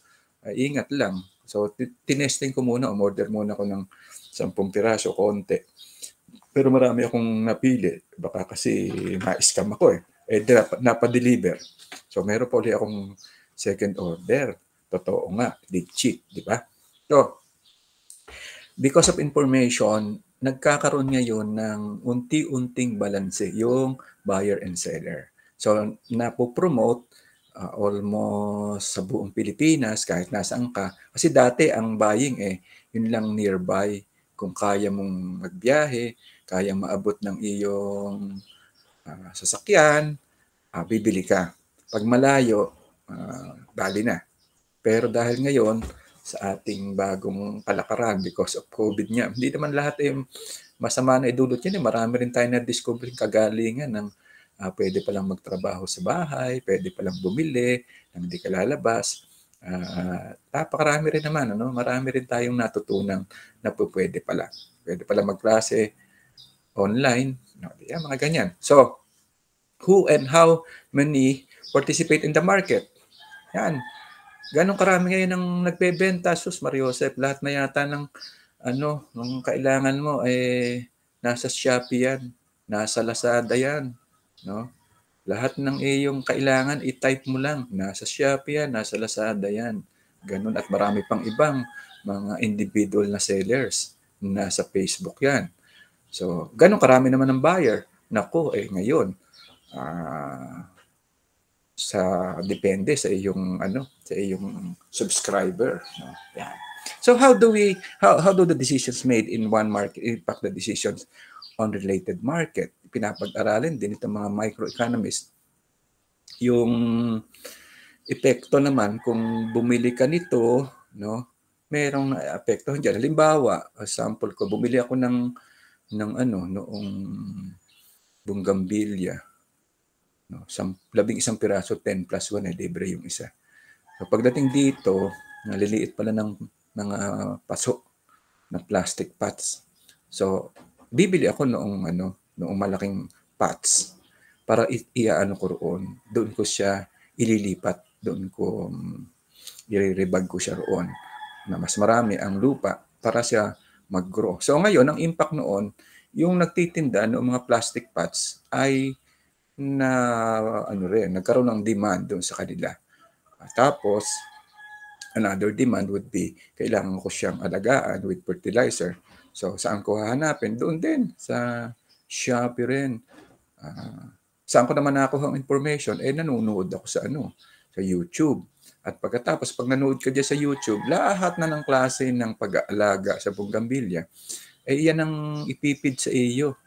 Uh, ah, ingat lang. So tinesting ko muna, umorder muna ko ng 10 piraso, konti. Pero marami akong napili. Baka kasi ma-scam ako eh eh, napadeliver. So, meron pa ulit akong second order. Totoo nga, did cheat, di ba? So, because of information, nagkakaroon ngayon ng unti-unting balance yung buyer and seller. So, napopromote uh, almost sa buong Pilipinas, kahit nasaan ka. Kasi dati ang buying eh, yun lang nearby. Kung kaya mong magbiyahe, kaya maabot ng iyong uh, sasakyan, uh, bibili ka. Pag malayo, uh, bali na. Pero dahil ngayon, sa ating bagong kalakaran because of COVID niya. Hindi naman lahat ay eh, masama na idulot yan. Eh. Marami rin tayo na-discover kagalingan ng uh, pwede palang magtrabaho sa bahay, pwede palang bumili, nang hindi ka lalabas. Uh, napakarami rin naman. Ano? Marami rin tayong natutunan na pwede pala. Pwede pala magklase online, Nordia, ah, mga ganyan. So, who and how many participate in the market? Yan. Ganon karami ngayon ang nagbebenta, sus Joseph, lahat na yata ng ano, ng kailangan mo eh nasa Shopee yan, nasa Lazada yan, no? Lahat ng iyong kailangan i-type mo lang, nasa Shopee yan, nasa Lazada yan. Ganun at marami pang ibang mga individual na sellers, nasa Facebook yan So, ganun karami naman ng buyer. Naku, eh ngayon, uh, sa depende sa iyong ano, sa iyong subscriber, no? Yan. So how do we how, how do the decisions made in one market impact the decisions on related market? Pinapag-aralan din itong mga microeconomist yung epekto naman kung bumili ka nito, no? Merong epekto diyan. Halimbawa, example ko, bumili ako ng ng ano noong bungambilya No, sam, labing isang piraso, 10 plus 1 eh, libre yung isa. So pagdating dito, naliliit pala ng mga paso na plastic pots. So bibili ako noong ano, noong malaking pots para iaano ko roon. Doon ko siya ililipat, doon ko um, irerebag ko siya roon na mas marami ang lupa para siya mag-grow. So ngayon, ang impact noon, yung nagtitinda ng mga plastic pots ay na ano rin, nagkaroon ng demand doon sa kanila. Ah, tapos, another demand would be, kailangan ko siyang alagaan with fertilizer. So, saan ko hahanapin? Doon din, sa Shopee rin. Uh, saan ko naman nakuha ang information? Eh, nanonood ako sa ano, sa YouTube. At pagkatapos, pag nanood ka dyan sa YouTube, lahat na ng klase ng pag-aalaga sa bonggambilya, eh yan ang ipipid sa iyo.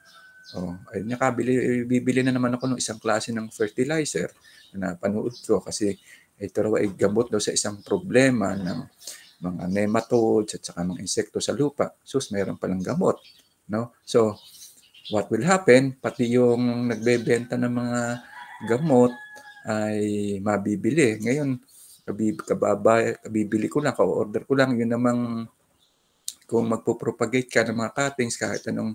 Oh, ay nakabili bibili na naman ako ng isang klase ng fertilizer na napanood ko kasi ito raw ay gamot daw sa isang problema ng mga nematodes at saka mga insekto sa lupa. So, mayroon palang gamot. No? So, what will happen, pati yung nagbebenta ng mga gamot ay mabibili. Ngayon, kabib, kababay, kabibili ko lang, ka-order ko lang. Yun namang kung magpo-propagate ka ng mga cuttings, kahit anong,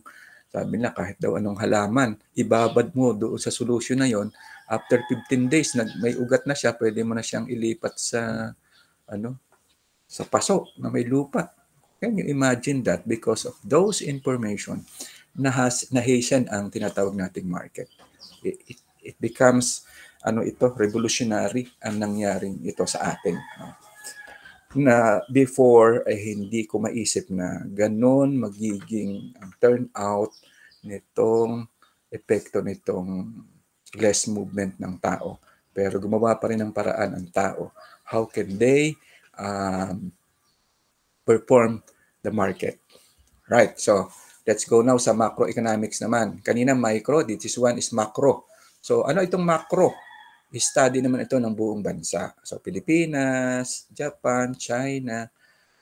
sabi na kahit daw anong halaman, ibabad mo doon sa solution na yon After 15 days, nag, may ugat na siya, pwede mo na siyang ilipat sa, ano, sa paso na may lupa. Can you imagine that? Because of those information, na nahas, nahasen ang tinatawag nating market. It, it, it becomes ano ito, revolutionary ang nangyaring ito sa atin. No? Na before ay hindi ko maisip na ganon magiging ang turnout nitong epekto nitong less movement ng tao. Pero gumawa pa rin ng paraan ang tao. How can they um, perform the market? Right, so let's go now sa macroeconomics naman. Kanina micro, this one is macro. So ano itong macro? study naman ito ng buong bansa. So Pilipinas, Japan, China,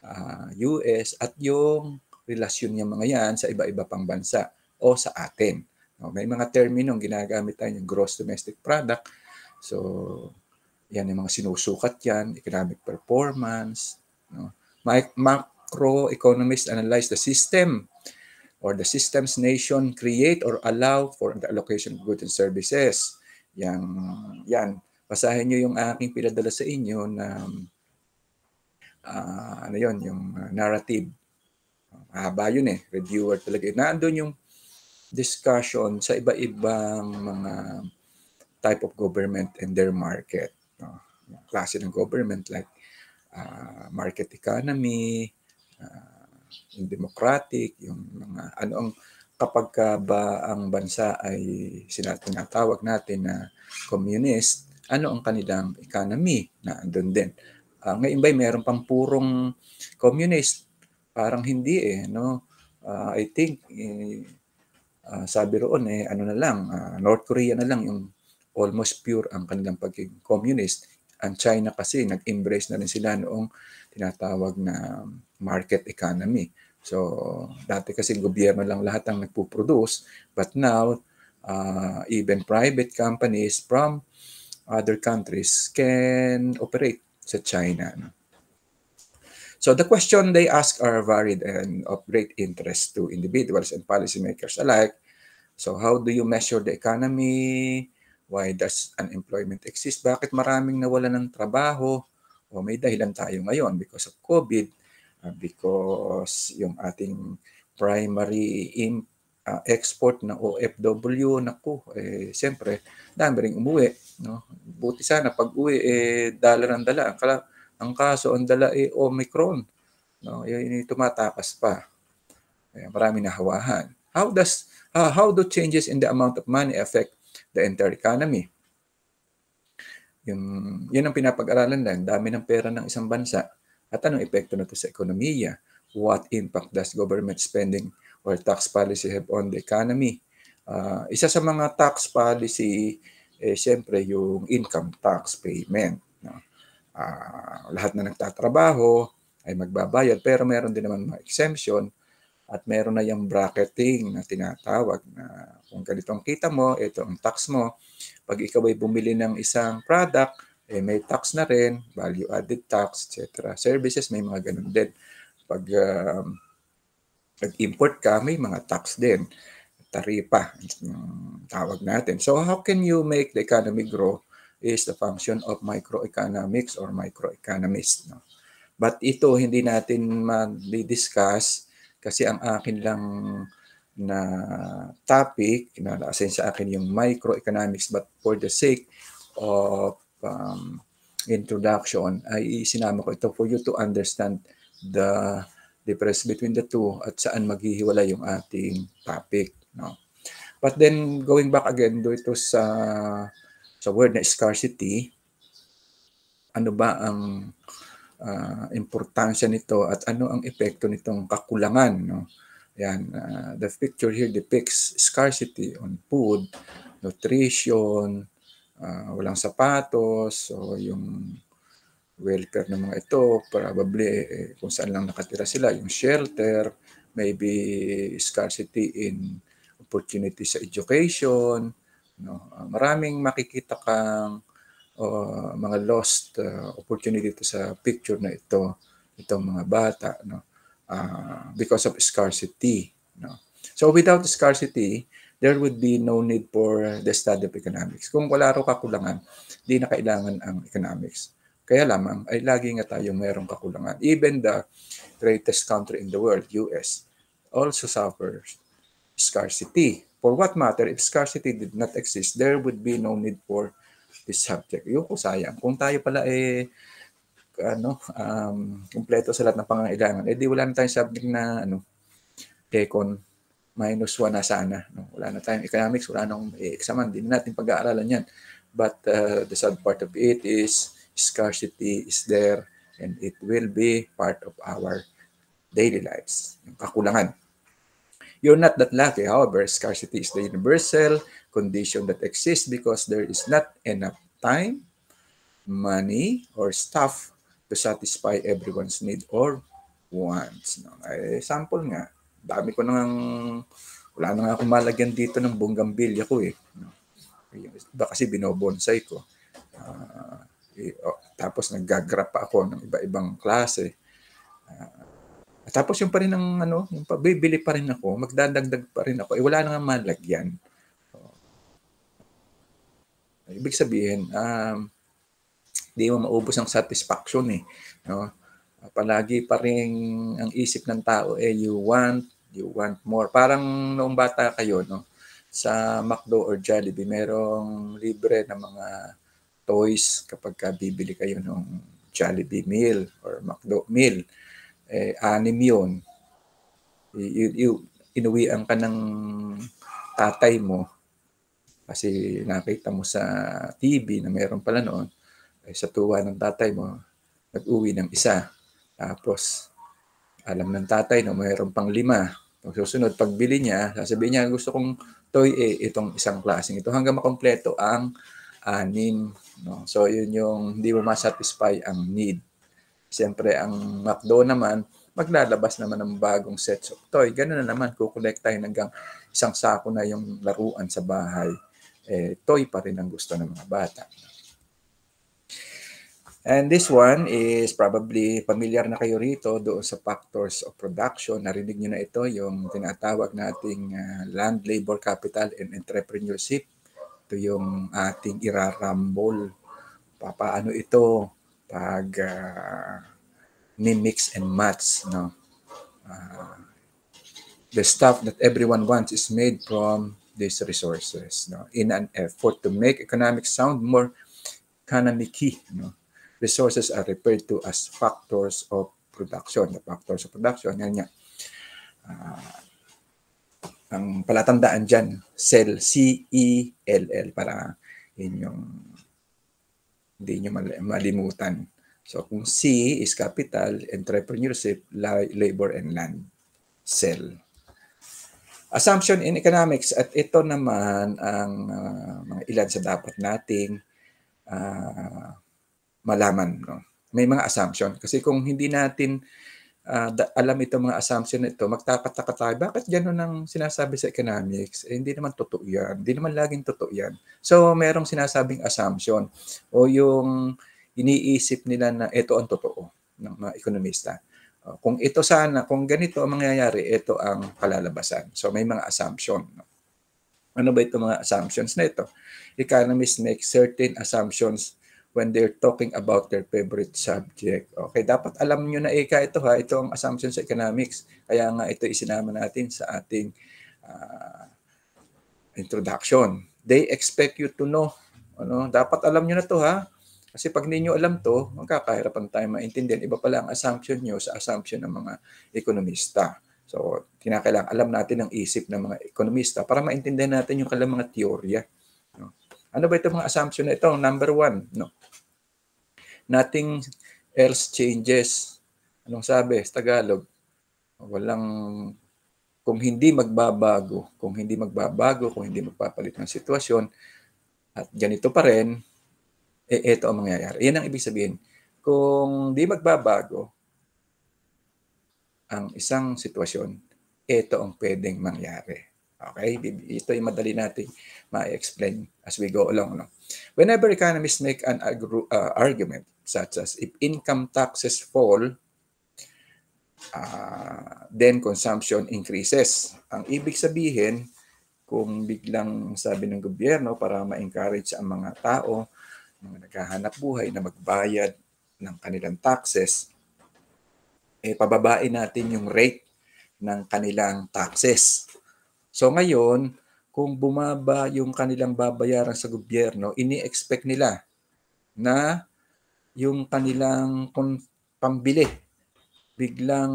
uh, ah, US at yung relasyon niya mga yan sa iba-iba pang bansa o sa atin. No, may mga terminong ginagamit tayo gross domestic product. So yan yung mga sinusukat yan, economic performance. No. Macroeconomists analyze the system or the systems nation create or allow for the allocation of goods and services. Yang, yan, basahin niyo yung aking pinadala sa inyo na uh, ano yon yung narrative. Mahaba yun eh, reviewer talaga. Nandun yung discussion sa iba-ibang mga type of government and their market. No? Klase ng government like uh, market economy, uh, yung democratic, yung mga ano ang kapag ka ba ang bansa ay sila tinatawag natin na communist, ano ang kanilang economy na andun din. Uh, ngayon ba'y meron pang purong communist? Parang hindi eh. No? Uh, I think, eh, uh, sabi roon, eh, ano na lang, uh, North Korea na lang yung almost pure ang kanilang pagiging communist. Ang China kasi, nag-embrace na rin sila noong tinatawag na market economy. So, dati kasi gobyerno lang lahat ang nagpo-produce, but now, uh, even private companies from other countries can operate sa China. No? So the question they ask are varied and of great interest to individuals and policymakers alike. So how do you measure the economy? Why does unemployment exist? Bakit maraming nawalan ng trabaho? O may dahilan tayo ngayon because of COVID Ah, because yung ating primary imp, uh, ah, export na OFW, naku, eh, siyempre, dami ring umuwi. No? Buti sana pag uwi, eh, dollar ang dala. Ang, kala, ang kaso, ang dala eh, Omicron. No? Yun, tumatakas pa. Eh, marami na hawahan. How does uh, how do changes in the amount of money affect the entire economy? Yung, yun ang pinapag-aralan lang. Dami ng pera ng isang bansa at anong epekto nito sa ekonomiya? What impact does government spending or tax policy have on the economy? Uh, isa sa mga tax policy, eh, siyempre yung income tax payment. No? Uh, lahat na nagtatrabaho ay magbabayad pero meron din naman mga exemption at meron na yung bracketing na tinatawag na kung ganito ang kita mo, ito ang tax mo. Pag ikaw ay bumili ng isang product, eh, may tax na rin, value added tax, etc. Services, may mga ganun din. Pag uh, um, import ka, may mga tax din. Taripa, yung mm, tawag natin. So how can you make the economy grow is the function of microeconomics or microeconomist. No? But ito, hindi natin ma-discuss kasi ang akin lang na topic, na-assign sa akin yung microeconomics but for the sake of um, introduction, ay isinama ko ito for you to understand the difference between the two at saan maghihiwala yung ating topic. No? But then, going back again do ito sa, sa word na scarcity, ano ba ang uh, importansya nito at ano ang epekto nitong kakulangan. No? Yan, uh, the picture here depicts scarcity on food, nutrition, uh, walang sapatos, so yung welfare ng mga ito, probably eh, kung saan lang nakatira sila, yung shelter, maybe scarcity in opportunity sa education, no? Uh, maraming makikita kang uh, mga lost uh, opportunity to sa picture na ito, itong mga bata, no? Uh, because of scarcity, no? So without scarcity, there would be no need for the study of economics. Kung wala raw kakulangan, di na kailangan ang economics. Kaya lamang ay lagi nga tayo mayroong kakulangan. Even the greatest country in the world, US, also suffers scarcity. For what matter, if scarcity did not exist, there would be no need for this subject. Yung ko sayang. Kung tayo pala eh, ano, um, kumpleto sa lahat ng pangangailangan, eh di wala na tayong subject na ano, econ minus 1 na sana. No? Wala na tayong economics, wala nang i-examan, din natin pag-aaralan yan. But uh, the sad part of it is scarcity is there and it will be part of our daily lives, yung kakulangan. You're not that lucky, however, scarcity is the universal condition that exists because there is not enough time, money, or stuff to satisfy everyone's need or wants. No? Ay, eh, sample nga, dami ko nang, wala na nga akong malagyan dito ng bonggambilya ko eh. Iba kasi binobonsay ko. Uh, oh, tapos naggagrap pa ako ng iba-ibang klase. Uh, tapos yung pa rin ng ano, yung pabibili pa rin ako, magdadagdag pa rin ako, eh wala na nga malagyan. So, ah, ibig sabihin, um, di mo maubos ang satisfaction eh. No? Palagi pa rin ang isip ng tao eh, you want, you want more. Parang noong bata kayo, no? Sa McDo or Jollibee, merong libre na mga toys kapag ka bibili kayo ng Jollibee meal or McDo meal. Eh, anim yun. You, you, inuwian ka ng tatay mo kasi nakita mo sa TV na meron pala noon, eh, sa tuwa ng tatay mo, nag-uwi ng isa. Tapos alam ng tatay na mayroon pang lima. Pag susunod, pagbili niya, sasabihin niya, gusto kong toy eh, itong isang klaseng ito, hanggang makompleto ang anim. No? So, yun yung hindi mo masatisfy ang need. Siyempre, ang McDo naman, maglalabas naman ng bagong sets of toy. Ganun na naman, kukulekt tayo hanggang isang sako na yung laruan sa bahay. Eh, toy pa rin ang gusto ng mga bata. And this one is probably familiar na kayo rito doon sa factors of production. Narinig nyo na ito, yung tinatawag nating uh, land, labor, capital, and entrepreneurship. Ito yung ating irarambol. Paano ito pag uh, ah, ni mix and match. No? Uh, the stuff that everyone wants is made from these resources no? in an effort to make economic sound more economic key. No? resources are referred to as factors of production. The factors of production, yan niya. Uh, ah, ang palatandaan dyan, cell, C-E-L-L, para yun hindi nyo malimutan. So kung C is capital, entrepreneurship, labor, and land, cell. Assumption in economics at ito naman ang uh, mga ilan sa dapat nating uh, malaman. No? May mga assumption. Kasi kung hindi natin uh, alam itong mga assumption na ito, magtataka tayo, bakit gano'n ang sinasabi sa economics? Eh, hindi naman totoo yan. Hindi naman laging totoo yan. So, merong sinasabing assumption o yung iniisip nila na ito ang totoo ng mga ekonomista. Uh, kung ito sana, kung ganito ang mangyayari, ito ang kalalabasan. So, may mga assumption. No? Ano ba itong mga assumptions na ito? Economists make certain assumptions when they're talking about their favorite subject. Okay, dapat alam nyo na ika eh, ito ha. Ito ang assumption sa economics. Kaya nga ito isinama natin sa ating uh, introduction. They expect you to know. Ano, dapat alam nyo na to ha. Kasi pag ninyo alam to, magkakahirapan tayo maintindihan. Iba pala ang assumption nyo sa assumption ng mga ekonomista. So, kinakailangan alam natin ang isip ng mga ekonomista para maintindihan natin yung kanilang mga teorya. Ano ba itong mga assumption na ito? Number one, no? nothing else changes. Anong sabi sa Tagalog? Walang, kung hindi magbabago, kung hindi magbabago, kung hindi magpapalit ng sitwasyon, at ganito pa rin, eh, ito ang mangyayari. Yan ang ibig sabihin. Kung di magbabago ang isang sitwasyon, ito ang pwedeng mangyari. Okay? Ito ay madali nating ma-explain as we go along. No? Whenever economists make an uh, argument such as if income taxes fall, uh, then consumption increases. Ang ibig sabihin, kung biglang sabi ng gobyerno para ma-encourage ang mga tao, mga naghahanap buhay na magbayad ng kanilang taxes, eh pababain natin yung rate ng kanilang taxes. So ngayon, kung bumaba yung kanilang babayaran sa gobyerno, ini-expect nila na yung kanilang pambili biglang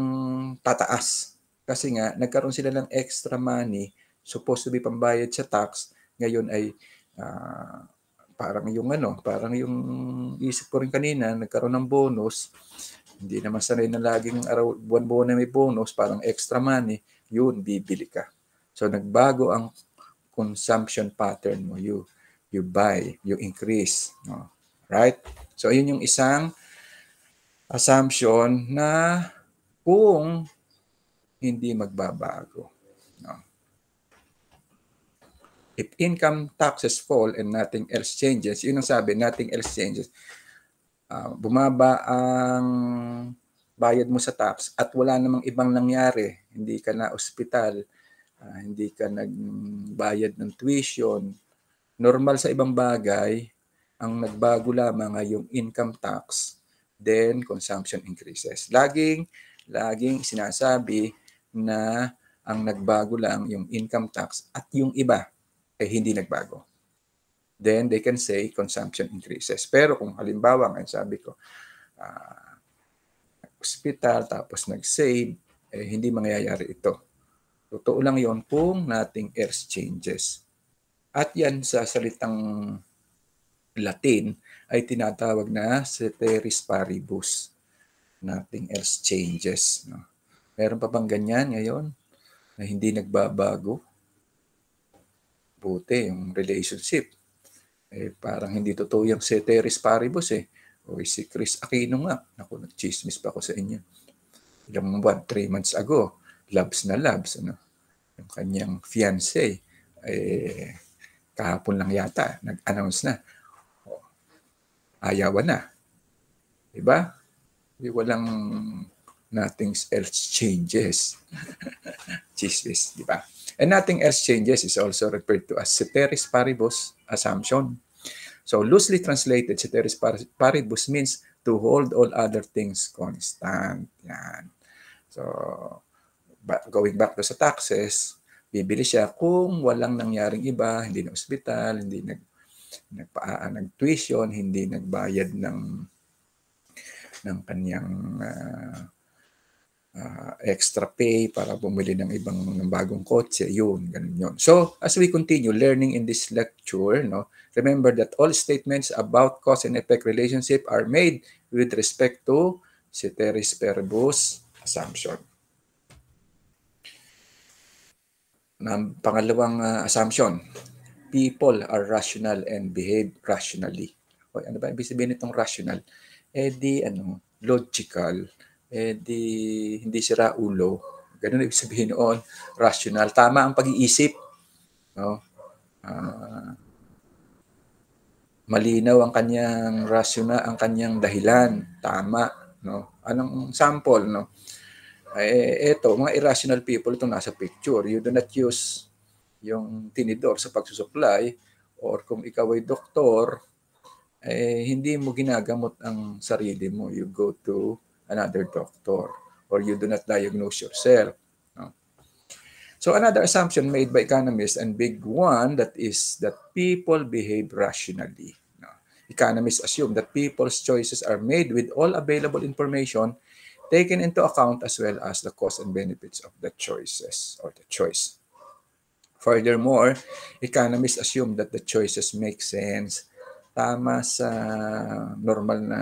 tataas. Kasi nga, nagkaroon sila ng extra money, supposed to be pambayad sa tax, ngayon ay uh, parang yung ano, parang yung isip ko rin kanina, nagkaroon ng bonus, hindi naman sanay na laging araw, buwan-buwan na may bonus, parang extra money, yun, bibili ka. So nagbago ang consumption pattern mo. You, you buy, you increase. No? Right? So, ayun yung isang assumption na kung hindi magbabago. No? If income taxes fall and nothing else changes, yun ang sabi, nothing else changes. Uh, bumaba ang bayad mo sa tax at wala namang ibang nangyari, hindi ka na ospital, uh, hindi ka nagbayad ng tuition. Normal sa ibang bagay, ang nagbago lamang ay yung income tax, then consumption increases. Laging, laging sinasabi na ang nagbago lang yung income tax at yung iba ay hindi nagbago. Then they can say consumption increases. Pero kung halimbawa, ngayon sabi ko, uh, hospital tapos nag-save, eh, hindi mangyayari ito Totoo lang yon kung nating changes. At yan sa salitang Latin ay tinatawag na ceteris paribus nating changes. No? Meron pa bang ganyan ngayon na hindi nagbabago? Buti, yung relationship. Eh, parang hindi totoo yung ceteris paribus eh. O si Chris Aquino nga. Naku, nagchismis pa ako sa inyo. Ilang buwan, three months ago labs na labs. Ano? Yung kanyang fiance eh, kahapon lang yata, nag-announce na. Oh, ayawan na. Diba? Di walang nothing else changes. Jesus, di ba? And nothing else changes is also referred to as ceteris paribus assumption. So loosely translated, ceteris paribus means to hold all other things constant. Yan. So, back, going back to sa taxes, bibili siya kung walang nangyaring iba, hindi na ospital, hindi nag nagpaa ah, nag-tuition, hindi nagbayad ng ng kanyang uh, uh, extra pay para bumili ng ibang ng bagong kotse, yun, ganun yun. So, as we continue learning in this lecture, no, remember that all statements about cause and effect relationship are made with respect to ceteris paribus assumption. ng pangalawang uh, assumption, people are rational and behave rationally. O, ano ba ibig sabihin nitong rational? Eh di ano, logical, eh di hindi sira ulo. Ganun ibig sabihin noon, rational. Tama ang pag-iisip. No? Uh, malinaw ang kanyang rasyona, ang kanyang dahilan, tama, no? Anong sample, no? eh, eto, mga irrational people itong nasa picture. You do not use yung tinidor sa pagsusupply or kung ikaw ay doktor, eh, hindi mo ginagamot ang sarili mo. You go to another doctor or you do not diagnose yourself. No? So another assumption made by economists and big one that is that people behave rationally. No? Economists assume that people's choices are made with all available information taken into account as well as the cost and benefits of the choices or the choice. Furthermore, economists assume that the choices make sense tama sa normal na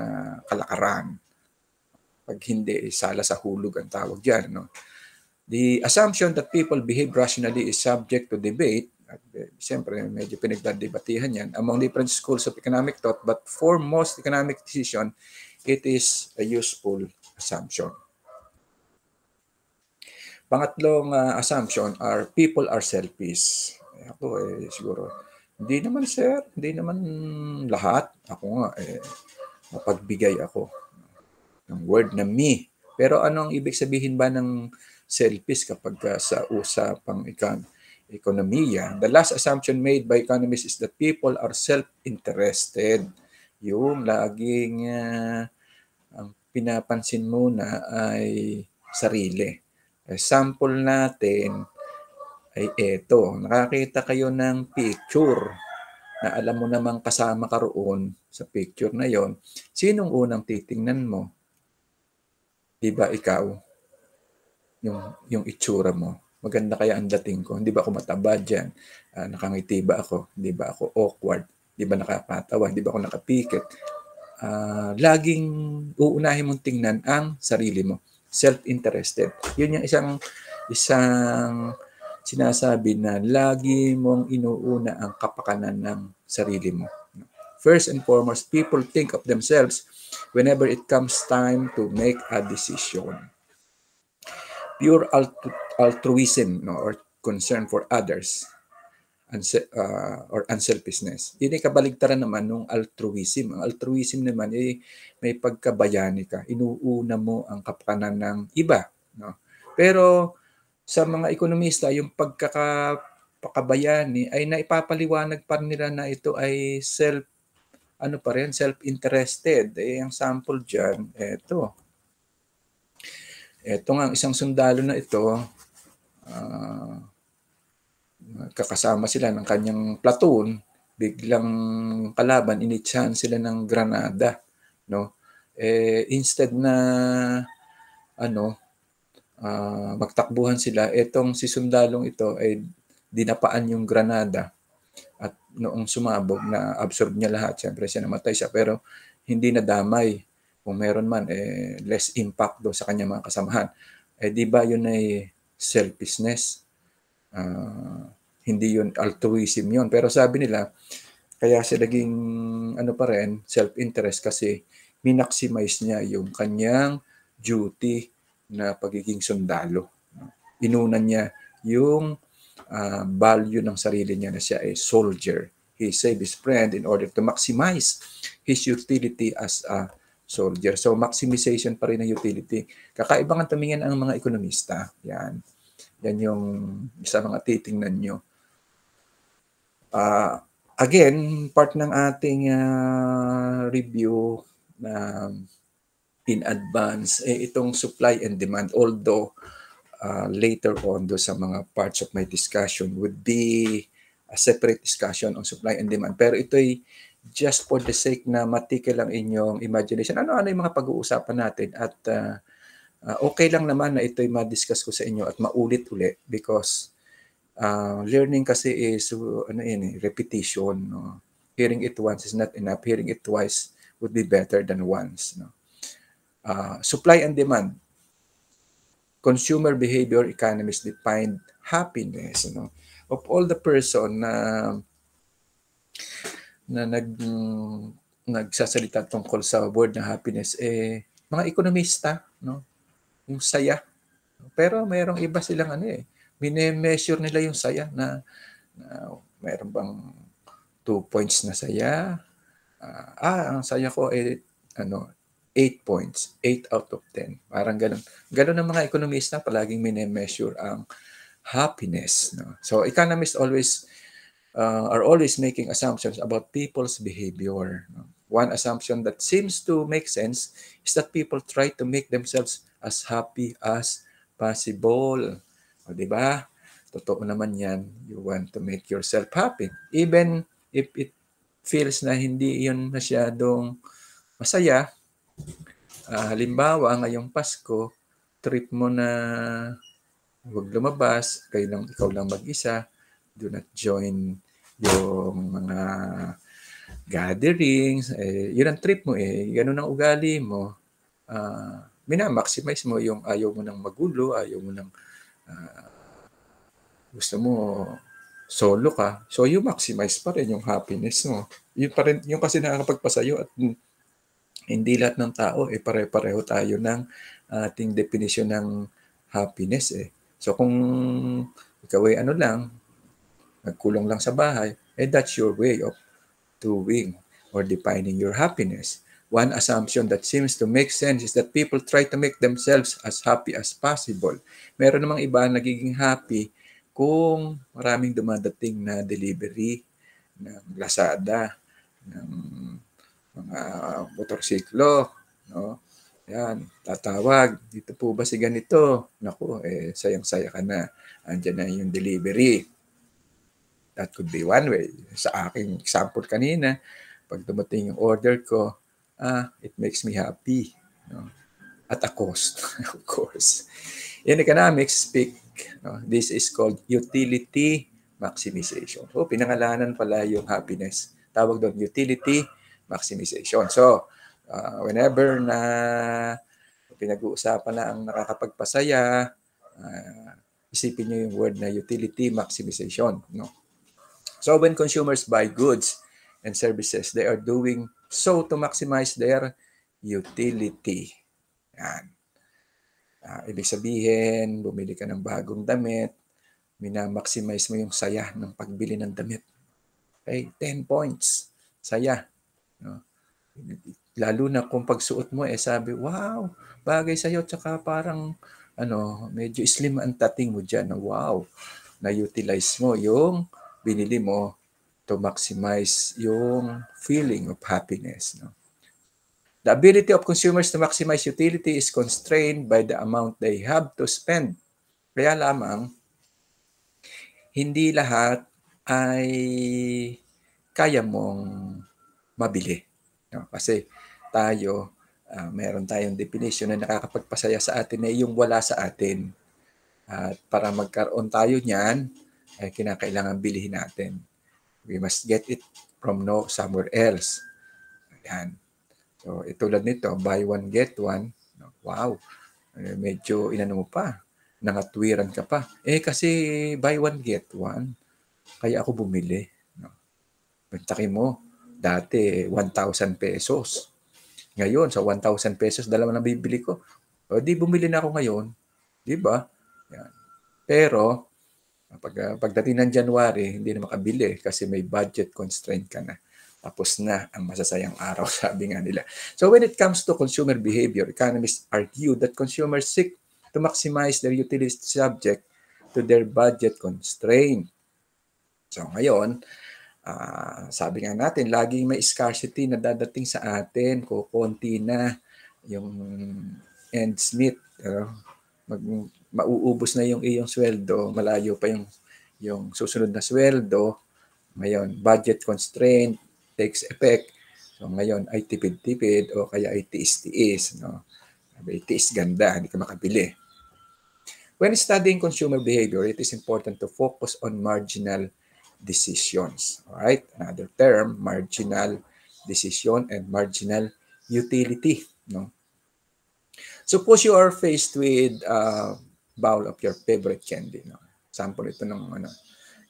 kalakaran. Pag hindi, eh, sala sa hulog ang tawag dyan. No? The assumption that people behave rationally is subject to debate at eh, siyempre medyo pinagdadebatihan yan among different schools of economic thought but for most economic decision it is a useful assumption. Pangatlong uh, assumption are people are selfish. Eh, ako eh siguro, hindi naman sir, hindi naman lahat. Ako nga eh, mapagbigay ako ng word na me. Pero ano ang ibig sabihin ba ng selfish kapag uh, sa usapang ikan ekonomiya? The last assumption made by economists is that people are self-interested. Yung laging uh, pinapansin muna ay sarili. Example natin ay ito. Nakakita kayo ng picture na alam mo namang kasama ka roon sa picture na yon. Sinong unang titingnan mo? Di ba ikaw? Yung, yung itsura mo. Maganda kaya ang dating ko? Di ba ako mataba dyan? Uh, nakangiti ba ako? Di ba ako awkward? Di ba nakakatawa? Di ba ako nakapikit? uh, laging uunahin mong tingnan ang sarili mo. Self-interested. Yun yung isang isang sinasabi na lagi mong inuuna ang kapakanan ng sarili mo. First and foremost, people think of themselves whenever it comes time to make a decision. Pure altru altruism no, or concern for others uh, or unselfishness. Yun ay kabaligtaran naman ng altruism. Ang altruism naman ay may pagkabayani ka. Inuuna mo ang kapakanan ng iba. No? Pero sa mga ekonomista, yung pagkakabayani ay naipapaliwanag pa nila na ito ay self ano pa rin, self-interested. Eh, ang sample dyan, eto. Eto nga, isang sundalo na ito, uh, kakasama sila ng kanyang platoon, biglang kalaban, initsahan sila ng granada. No? Eh, instead na ano, uh, magtakbuhan sila, etong si sundalong ito ay dinapaan yung granada at noong sumabog na absorb niya lahat, syempre siya namatay siya pero hindi nadamay. Kung meron man, eh, less impact do sa kanya mga kasamahan. Eh di ba yun ay selfishness? Uh, hindi yun altruism yun. Pero sabi nila, kaya siya naging ano pa rin, self-interest kasi minaximize niya yung kanyang duty na pagiging sundalo. Inunan niya yung uh, value ng sarili niya na siya ay soldier. He saved his friend in order to maximize his utility as a soldier. So maximization pa rin ng utility. Kakaibang ang tumingin ang mga ekonomista. Yan. Yan yung isa mga titingnan nyo. Uh, again, part ng ating uh, review na um, in advance eh, itong supply and demand although uh, later on do sa mga parts of my discussion would be a separate discussion on supply and demand pero ito'y just for the sake na matikil lang inyong imagination ano ano yung mga pag-uusapan natin at uh, uh, okay lang naman na ito'y ma-discuss ko sa inyo at maulit ulit because uh, learning kasi is ano yun, eh, repetition. No? Hearing it once is not enough. Hearing it twice would be better than once. No? Uh, supply and demand. Consumer behavior economists define happiness. No? Of all the person na na nag nagsasalita tungkol sa word na happiness eh mga ekonomista no yung saya pero mayroong iba silang ano eh mine-measure nila yung saya na, na meron bang two points na saya. Uh, ah, ang saya ko ay ano, 8 points, 8 out of 10. Parang ganun. Ganun ang mga ekonomista palaging mine-measure ang happiness. No? So economists always uh, are always making assumptions about people's behavior. One assumption that seems to make sense is that people try to make themselves as happy as possible. O, di ba? Totoo naman yan. You want to make yourself happy. Even if it feels na hindi yun masyadong masaya, uh, halimbawa, ngayong Pasko, trip mo na huwag lumabas, kayo lang, ikaw lang mag-isa, do not join yung mga gatherings, eh, yun ang trip mo eh, ganun ang ugali mo, uh, minamaximize mo yung ayaw mo ng magulo, ayaw mo ng Ah, gusto mo solo ka, so you maximize pa rin yung happiness mo. No? Yung, pa rin, yung kasi nakakapagpasayo at hindi lahat ng tao, eh, pare-pareho tayo ng ating definition ng happiness. Eh. So kung ikaw ay ano lang, nagkulong lang sa bahay, eh that's your way of doing or defining your happiness. One assumption that seems to make sense is that people try to make themselves as happy as possible. Meron namang iba na nagiging happy kung maraming dumadating na delivery ng Lazada, ng mga motorsiklo, no? Yan, tatawag, dito po ba si ganito? Naku, eh, sayang-saya ka na. Andiyan na yung delivery. That could be one way. Sa aking example kanina, pag dumating yung order ko, ah, it makes me happy. No? At a cost, of course. In economics speak, no, this is called utility maximization. So, pinangalanan pala yung happiness. Tawag doon, utility maximization. So, uh, whenever na pinag-uusapan na ang nakakapagpasaya, uh, isipin niyo yung word na utility maximization. No? So, when consumers buy goods and services, they are doing so to maximize their utility. Yan. Uh, ibig sabihin, bumili ka ng bagong damit, minamaximize mo yung saya ng pagbili ng damit. Okay, 10 points. Saya. No? Lalo na kung pagsuot mo, eh sabi, wow, bagay sa'yo, tsaka parang ano, medyo slim ang tating mo dyan. Wow, na-utilize mo yung binili mo to maximize yung feeling of happiness. No? The ability of consumers to maximize utility is constrained by the amount they have to spend. Kaya lamang, hindi lahat ay kaya mong mabili. No? Kasi tayo, uh, meron tayong definition na nakakapagpasaya sa atin na eh, yung wala sa atin. At para magkaroon tayo niyan, ay eh, kinakailangan bilhin natin. We must get it from no somewhere else. Ayan. So, itulad nito, buy one, get one. Wow. Eh, medyo inano mo pa. Nangatwiran ka pa. Eh, kasi buy one, get one. Kaya ako bumili. No? Pagtaki mo, dati 1,000 eh, pesos. Ngayon, sa 1,000 pesos, dalawa na bibili ko. O, di bumili na ako ngayon. Di ba? Yan. Pero, pag, ah, pagdating ng January, hindi na makabili kasi may budget constraint ka na. Tapos na ang masasayang araw, sabi nga nila. So when it comes to consumer behavior, economists argue that consumers seek to maximize their utility subject to their budget constraint. So ngayon, uh, sabi nga natin, laging may scarcity na dadating sa atin, kukunti na yung ends meet. You know? Mag, mauubos na yung iyong sweldo, malayo pa yung yung susunod na sweldo, ngayon budget constraint takes effect. So ngayon ay tipid-tipid o kaya ay tiis-tiis, no. Sabi, tiis ganda, hindi ka makabili. When studying consumer behavior, it is important to focus on marginal decisions. All right? Another term, marginal decision and marginal utility, no. Suppose you are faced with uh, bowl of your favorite candy. No? Sample ito ng ano,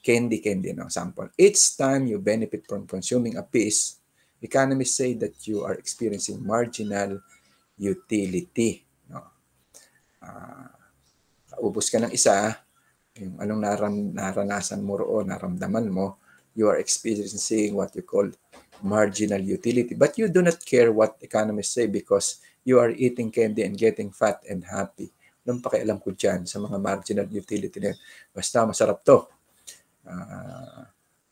candy candy. No? Sample. Each time you benefit from consuming a piece, economists say that you are experiencing marginal utility. No? Uh, ubos ka ng isa, yung anong naram, naranasan mo roon, naramdaman mo, you are experiencing what you call marginal utility. But you do not care what economists say because you are eating candy and getting fat and happy. Anong pakialam ko dyan sa mga marginal utility na Basta masarap to. Uh,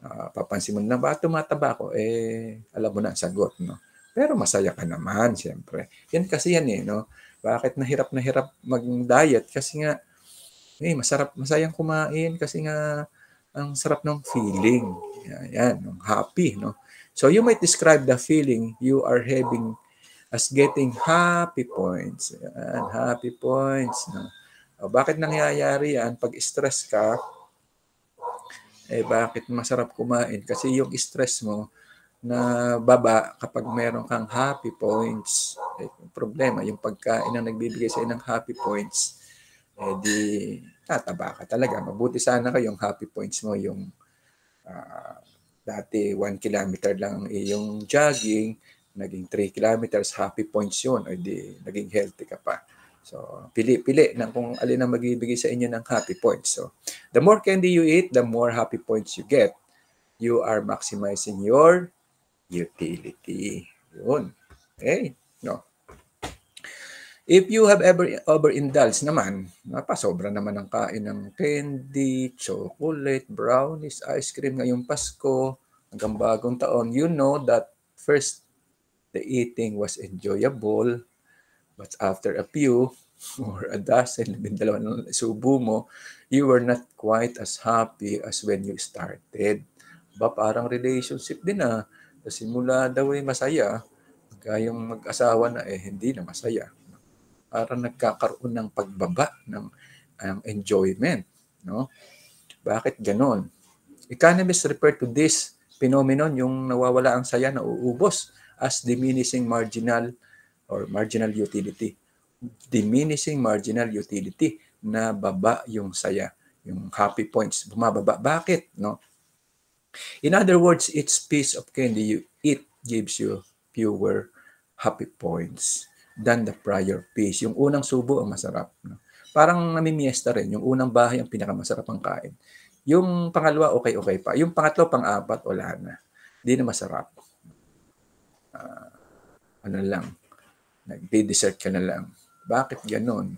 uh, papansin mo na ba tumataba ako? Eh, alam mo na ang sagot. No? Pero masaya ka naman, siyempre. Yan kasi yan eh, no? Bakit nahirap na hirap mag-diet? Kasi nga, eh, masarap, masayang kumain kasi nga ang sarap ng feeling. Yan, yan happy, no? So you might describe the feeling you are having as getting happy points. Ayan, happy points. No? O, bakit nangyayari yan? Pag stress ka, eh bakit masarap kumain? Kasi yung stress mo na baba kapag meron kang happy points. Eh, problema, yung pagkain na nagbibigay sa'yo ng happy points, eh di tataba ka talaga. Mabuti sana kayong happy points mo, yung uh, dati 1 kilometer lang eh, yung jogging, naging 3 kilometers, happy points yun, o di naging healthy ka pa. So, pili-pili ng kung alin ang magbibigay sa inyo ng happy points. So, the more candy you eat, the more happy points you get. You are maximizing your utility. Yun. Okay? No. If you have ever overindulged naman, napasobra naman ang kain ng candy, chocolate, brownies, ice cream ngayong Pasko, hanggang bagong taon, you know that first The eating was enjoyable, but after a few or a dozen, labindalawa ng subo mo, you were not quite as happy as when you started. Ba, parang relationship din ah. Sa simula daw ay masaya, kayong mag-asawa na eh, hindi na masaya. Parang nagkakaroon ng pagbaba ng um, enjoyment. No? Bakit ganon? Economists refer to this phenomenon, yung nawawala ang saya, nauubos as diminishing marginal or marginal utility. Diminishing marginal utility na baba yung saya, yung happy points, bumababa. Bakit? No? In other words, each piece of candy you eat gives you fewer happy points than the prior piece. Yung unang subo ang masarap. No? Parang namimiesta rin. Yung unang bahay ang pinakamasarap ang kain. Yung pangalawa, okay-okay pa. Yung pangatlo, pang-apat, wala na. Hindi na masarap uh, ano lang, nagdi-dessert ka na lang. Bakit ganon?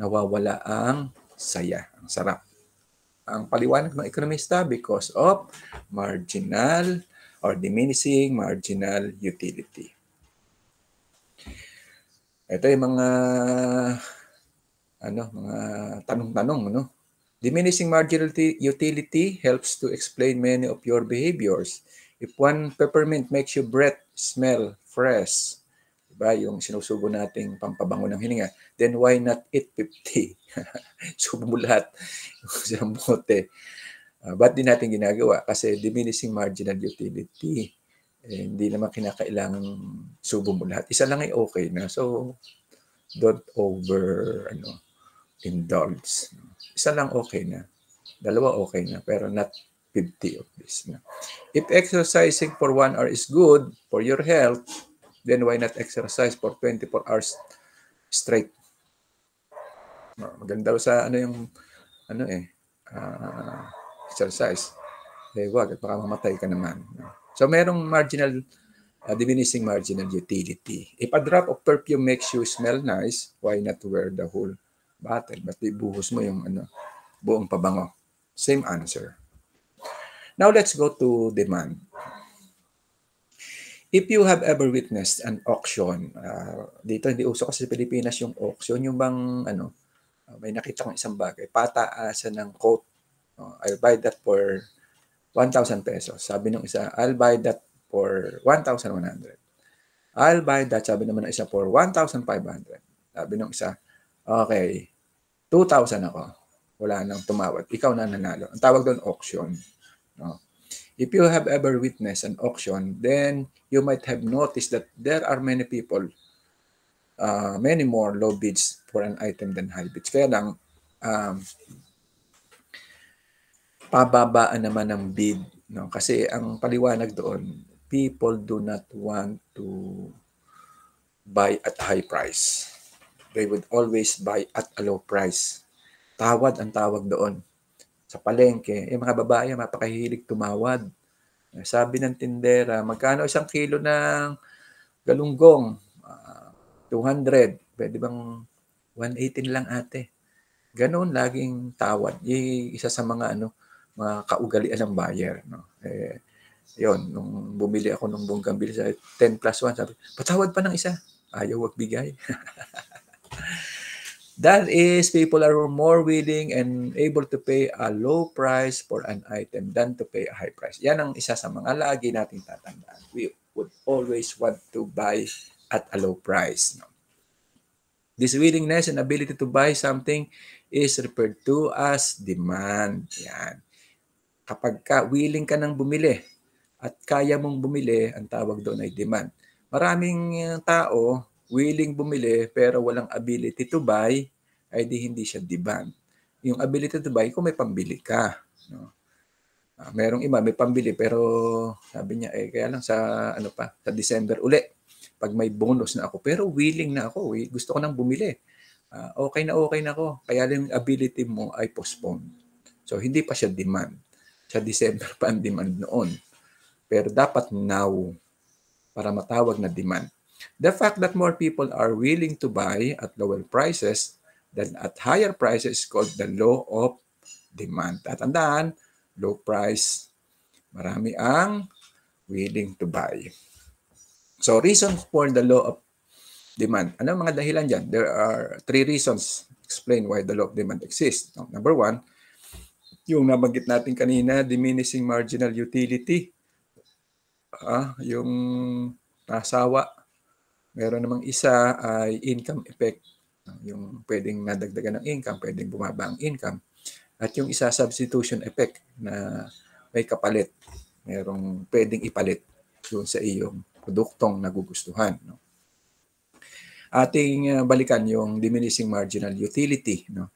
Nawawala ang saya, ang sarap. Ang paliwanag ng ekonomista because of marginal or diminishing marginal utility. Ito yung mga ano, mga tanong-tanong, ano? Diminishing marginal utility helps to explain many of your behaviors. If one peppermint makes you breath smell fresh. Diba? Yung sinusubo nating pampabango ng hininga. Then why not eat 50? Subo mo sa bote. Uh, ba't di natin ginagawa? Kasi diminishing marginal utility. Eh, hindi naman kinakailangan subo mo lahat. Isa lang ay okay na. So, don't over ano, indulge. Isa lang okay na. Dalawa okay na, pero not 50 of this. If exercising for one hour is good for your health, then why not exercise for 24 hours straight? Maganda sa ano yung ano eh uh, exercise. Eh wag at baka mamatay ka naman. So merong marginal uh, diminishing marginal utility. If a drop of perfume makes you smell nice, why not wear the whole bottle? Ba't ibuhos mo yung ano, buong pabango? Same answer. Now let's go to demand. If you have ever witnessed an auction, uh, dito hindi uso kasi sa Pilipinas yung auction, yung bang ano, ah, may nakita kong isang bagay, pataasan ng coat. Uh, I'll buy that for 1,000 pesos. Sabi ng isa, I'll buy that for 1,100. I'll buy that, sabi naman ng isa, for 1,500. Sabi ng isa, okay, 2,000 ako. Wala nang tumawad. Ikaw na nanalo. Ang tawag doon, auction. No? If you have ever witnessed an auction, then you might have noticed that there are many people, uh, many more low bids for an item than high bids. Kaya lang, um, pababaan naman ng bid. No? Kasi ang paliwanag doon, people do not want to buy at high price. They would always buy at a low price. Tawad ang tawag doon sa palengke, yung eh, mga babae mapakahilig tumawad. Eh, sabi ng tindera, magkano isang kilo ng galunggong? Uh, ah, 200. Pwede bang 180 lang ate? Ganoon laging tawad. Yung isa sa mga ano, mga kaugalian ng buyer. No? Eh, yon nung bumili ako ng bonggang bilis, 10 eh, plus 1, sabi, patawad pa ng isa. Ayaw wag bigay. That is, people are more willing and able to pay a low price for an item than to pay a high price. Yan ang isa sa mga lagi nating tatandaan. We would always want to buy at a low price. No? This willingness and ability to buy something is referred to as demand. Yan. Kapag ka willing ka nang bumili at kaya mong bumili, ang tawag doon ay demand. Maraming tao willing bumili pero walang ability to buy, ay di hindi siya demand. Yung ability to buy, kung may pambili ka. No? Uh, merong iba, may pambili pero sabi niya, eh, kaya lang sa, ano pa, sa December uli, pag may bonus na ako. Pero willing na ako, eh, gusto ko nang bumili. Uh, okay na okay na ako. Kaya lang yung ability mo ay postpone. So, hindi pa siya demand. Sa December pa ang demand noon. Pero dapat now para matawag na demand. The fact that more people are willing to buy at lower prices than at higher prices is called the law of demand. At low price, marami ang willing to buy. So reason for the law of demand. Ano mga dahilan dyan? There are three reasons explain why the law of demand exists. Number one, yung nabanggit natin kanina, diminishing marginal utility. Ah, yung nasawa Meron namang isa ay income effect. Ah, yung pwedeng nadagdagan ng income, pwedeng bumaba ang income. At yung isa substitution effect na may kapalit. Merong pwedeng ipalit doon sa iyong produktong nagugustuhan. No? Ating ah, balikan yung diminishing marginal utility. No?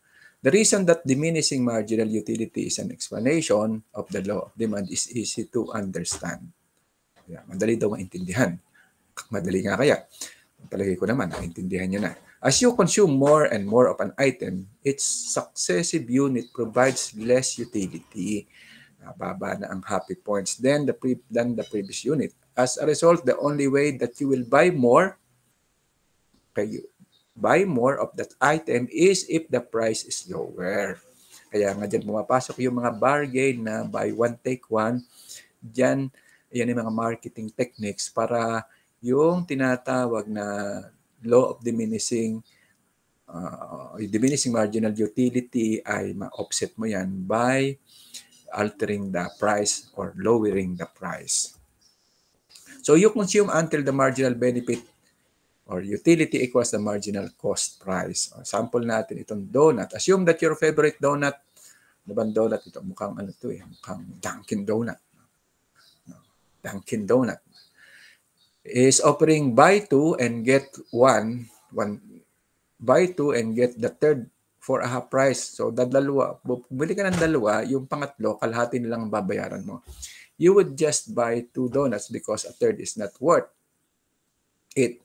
The reason that diminishing marginal utility is an explanation of the law of demand is easy to understand. Yeah, madali daw maintindihan. Madali nga kaya. Palagay ko naman, naintindihan niyo na. As you consume more and more of an item, its successive unit provides less utility. Nababa na ang happy points than the, pre- than the previous unit. As a result, the only way that you will buy more okay, you buy more of that item is if the price is lower. Kaya nga dyan pumapasok yung mga bargain na buy one, take one. Dyan, yan yung mga marketing techniques para yung tinatawag na law of diminishing uh, diminishing marginal utility ay ma-offset mo yan by altering the price or lowering the price. So you consume until the marginal benefit or utility equals the marginal cost price. O, sample natin itong donut. Assume that your favorite donut, ano bang donut ito? Mukhang ano to eh, mukhang Dunkin' Donut. Dunkin' Donut is offering buy two and get one, one buy two and get the third for a half price. So, dadalawa, bumili ka ng dalawa, yung pangatlo, kalahati nilang babayaran mo. You would just buy two donuts because a third is not worth it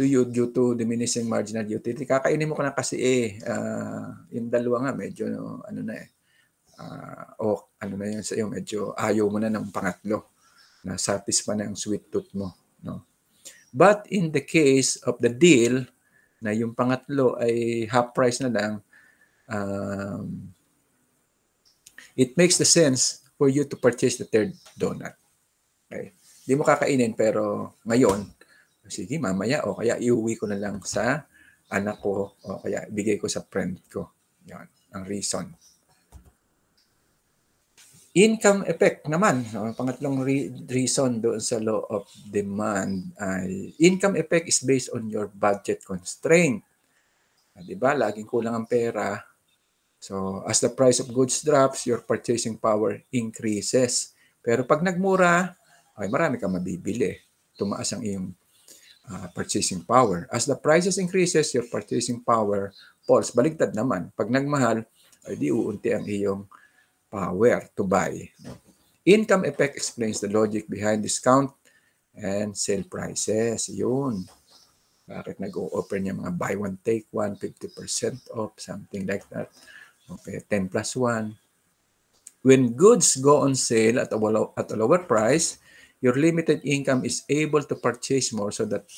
to you due to diminishing marginal utility. Kakainin mo ka na kasi eh, uh, yung dalawa nga medyo ano na eh, uh, o oh, ano na yun sa iyo, medyo ayaw mo na ng pangatlo na satisfy na ang sweet tooth mo. No? But in the case of the deal, na yung pangatlo ay half price na lang, um, it makes the sense for you to purchase the third donut. Okay? Hindi mo kakainin pero ngayon, sige mamaya o kaya iuwi ko na lang sa anak ko o kaya ibigay ko sa friend ko. Yan, ang reason. Income effect naman, no? pangatlong re- reason doon sa law of demand ay income effect is based on your budget constraint. Ah, 'Di ba? Laging kulang ang pera. So, as the price of goods drops, your purchasing power increases. Pero pag nagmura, ay marami kang mabibili. Tumaas ang iyong uh, purchasing power. As the prices increases, your purchasing power falls. Baligtad naman. Pag nagmahal, ay di uunti ang iyong uh, to buy. Income effect explains the logic behind discount and sale prices. Yun. Bakit nag-o-offer niya mga buy one, take one, 50% off, something like that. Okay, 10 plus 1. When goods go on sale at a, at a lower price, your limited income is able to purchase more so that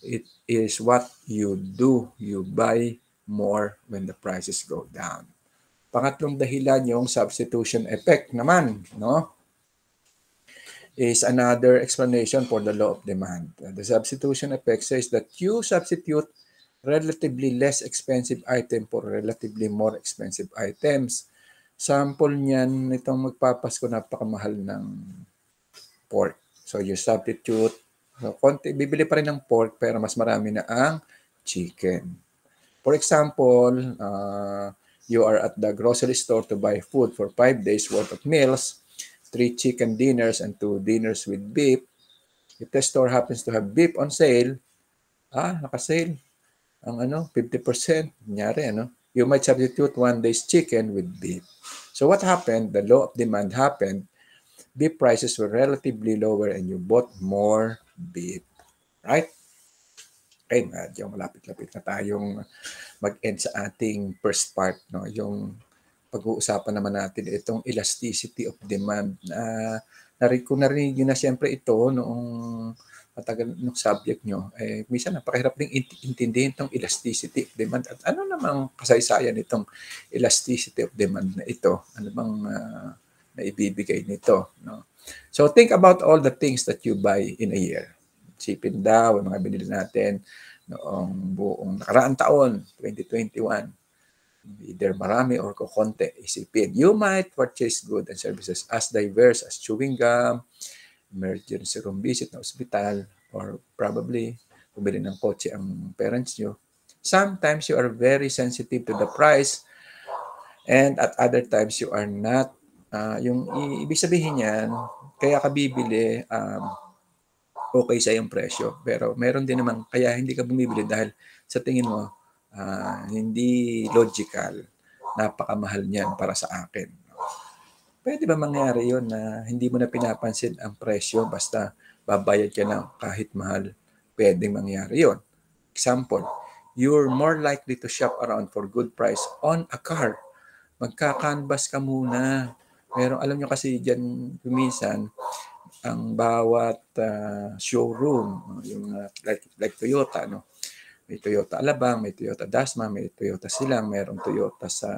it is what you do. You buy more when the prices go down. Pangatlong dahilan yung substitution effect naman, no? is another explanation for the law of demand. The substitution effect says that you substitute relatively less expensive item for relatively more expensive items. Sample niyan, itong magpapasko, napakamahal ng pork. So you substitute, so, konti, bibili pa rin ng pork pero mas marami na ang chicken. For example, uh, you are at the grocery store to buy food for five days worth of meals, three chicken dinners and two dinners with beef. If the store happens to have beef on sale, ah, naka-sale, ang ano, 50%, nyari, ano, you might substitute one day's chicken with beef. So what happened? The law of demand happened. Beef prices were relatively lower and you bought more beef, right? eh, medyo malapit-lapit na tayong mag-end sa ating first part, no? Yung pag-uusapan naman natin itong elasticity of demand. Uh, narinig ko narinig yun na siyempre ito noong matagal ng subject nyo. Eh, minsan napakahirap ding intindihin itong elasticity of demand. At ano namang kasaysayan itong elasticity of demand na ito? Ano bang uh, naibibigay nito? No? So think about all the things that you buy in a year. Chipin daw, yung mga binili natin noong buong nakaraang taon, 2021. Either marami or kukonti, isipin. You might purchase goods and services as diverse as chewing gum, emergency room visit na ospital, or probably bumili ng kotse ang parents nyo. Sometimes you are very sensitive to the price and at other times you are not. Uh, yung ibig sabihin niyan, kaya ka bibili, um, okay sa iyong presyo. Pero meron din naman, kaya hindi ka bumibili dahil sa tingin mo, uh, hindi logical, napakamahal niyan para sa akin. Pwede ba mangyari yon na hindi mo na pinapansin ang presyo basta babayad ka ng kahit mahal? Pwede mangyari yon. Example, you're more likely to shop around for good price on a car. Magka-canvas ka muna. Pero alam nyo kasi dyan, minsan, ang bawat uh, showroom, yung uh, like, like Toyota, no? may Toyota Alabang, may Toyota Dasma, may Toyota Silang, mayroong Toyota sa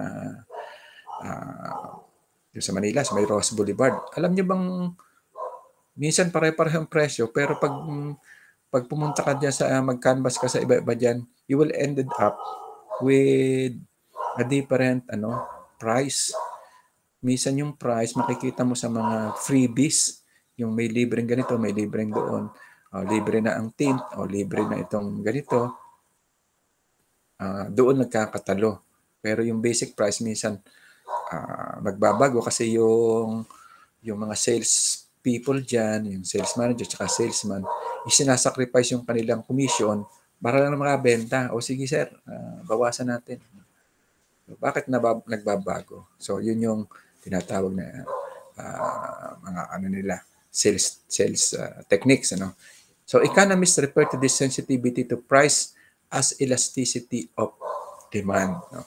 uh, sa Manila, sa may Ross Boulevard. Alam niyo bang minsan pare pareho ang presyo pero pag pag pumunta ka diyan sa uh, mag-canvas ka sa iba-iba diyan, you will ended up with a different ano price. Minsan yung price makikita mo sa mga freebies yung may libreng ganito, may libreng doon. O, ah, libre na ang tint, o libre na itong ganito. Uh, doon nagkakatalo. Pero yung basic price minsan uh, magbabago kasi yung yung mga sales people diyan, yung sales manager at salesman, isinasacrifice yung kanilang commission para lang makabenta. O sige sir, uh, bawasan natin. bakit nabab- nagbabago? So yun yung tinatawag na uh, mga ano nila, sales sales uh, techniques ano so economists refer to this sensitivity to price as elasticity of demand no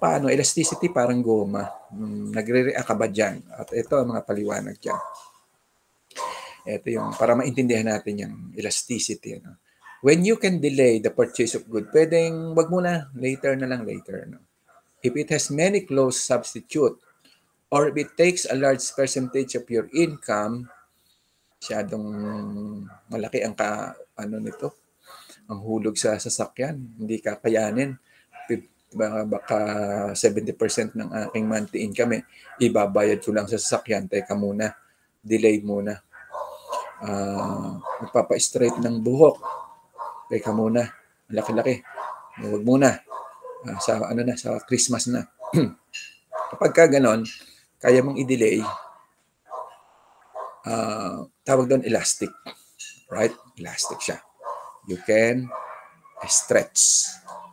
paano elasticity parang goma mm, nagre-react ba diyan at ito ang mga paliwanag diyan ito yung para maintindihan natin yung elasticity ano when you can delay the purchase of good pwedeng wag muna later na lang later no if it has many close substitute or if it takes a large percentage of your income Masyadong malaki ang ka, ano nito, ang hulog sa sasakyan. Hindi kakayanin. Baka 70% ng aking monthly income, eh, ibabayad ko lang sa sasakyan. Teka muna, delay muna. Uh, ah, magpapa-straight ng buhok. Teka muna, laki-laki. Huwag muna. Uh, sa ano na, sa Christmas na. Kapag ka ganon, kaya mong i-delay, uh, tawag doon elastic. Right? Elastic siya. You can stretch.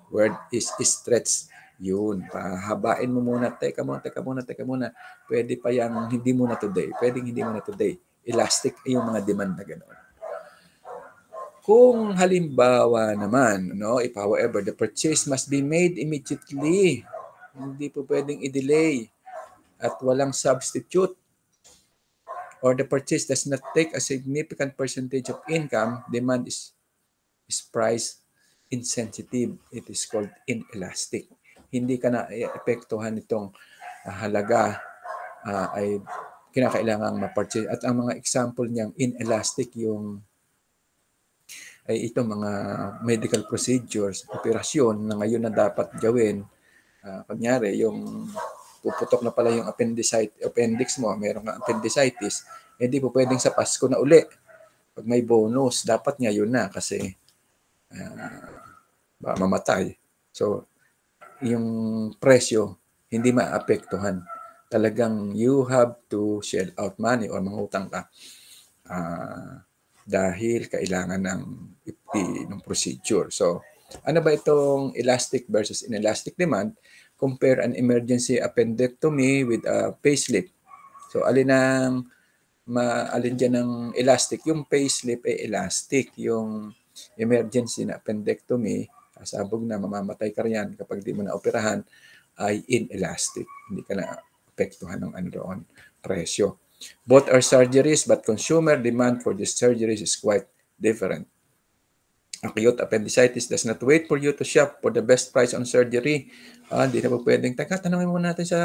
Word is stretch. Yun, pahabain mo muna. Teka muna, teka muna, teka muna. Pwede pa yan, hindi muna today. Pwede hindi muna today. Elastic yung mga demand na gano'n. Kung halimbawa naman, no, if however, the purchase must be made immediately. Hindi po pwedeng i-delay at walang substitute or the purchase does not take a significant percentage of income, demand is, is price insensitive. It is called inelastic. Hindi ka na epektuhan itong uh, halaga uh, ay kinakailangan ma-purchase. At ang mga example niyang inelastic yung ay itong mga medical procedures, operasyon na ngayon na dapat gawin. Uh, kunyari, yung puputok na pala yung appendicitis, appendix mo, ah. meron kang appendicitis, hindi eh, po pwedeng sa Pasko na uli. Pag may bonus, dapat ngayon na kasi uh, mamatay. So, yung presyo, hindi maapektuhan. Talagang you have to shell out money or mangutang ka uh, dahil kailangan ng ng procedure. So, ano ba itong elastic versus inelastic demand? compare an emergency appendectomy with a facelift. So alin ang ma, alin ng elastic? Yung facelift ay elastic. Yung emergency na appendectomy, sabog na, mamamatay ka riyan kapag di mo na operahan, ay inelastic. Hindi ka na apektuhan ng ano doon, presyo. Both are surgeries but consumer demand for these surgeries is quite different acute appendicitis does not wait for you to shop for the best price on surgery. Ah, hindi na po pwedeng, teka, tanongin muna natin sa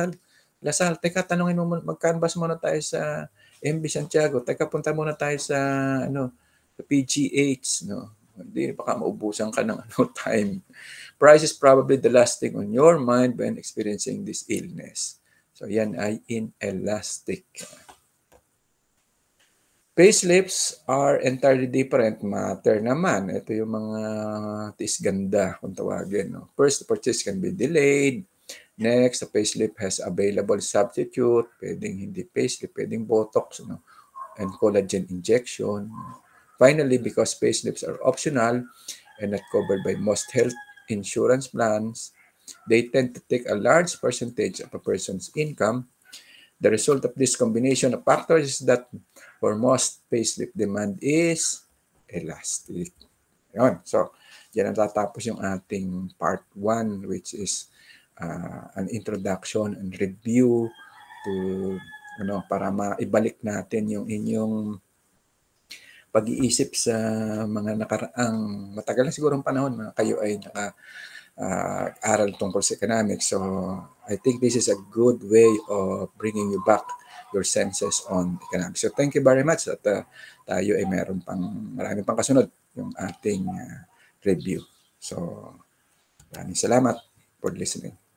Lasal, teka, tanongin mo muna, mag-canvas muna tayo sa MB Santiago, teka, punta muna tayo sa, ano, sa PGH, no? Hindi, baka maubusan ka ng ano, time. Price is probably the last thing on your mind when experiencing this illness. So, yan ay inelastic. Payslips are entirely different matter naman. Ito yung mga tiis ganda kung tawagin. No? First, the purchase can be delayed. Next, the payslip has available substitute. Pwedeng hindi payslip, pwedeng botox no? and collagen injection. Finally, because payslips are optional and not covered by most health insurance plans, they tend to take a large percentage of a person's income The result of this combination of factors is that for most facelift demand is elastic. Yun. So, yan ang tatapos yung ating part 1 which is uh, an introduction and review to ano para maibalik natin yung inyong pag-iisip sa mga nakaraang matagal na siguro ang panahon na kayo ay naka uh, aral tungkol sa economics. So I think this is a good way of bringing you back your senses on economics. So thank you very much at uh, tayo ay meron pang marami pang kasunod yung ating uh, review. So maraming salamat for listening.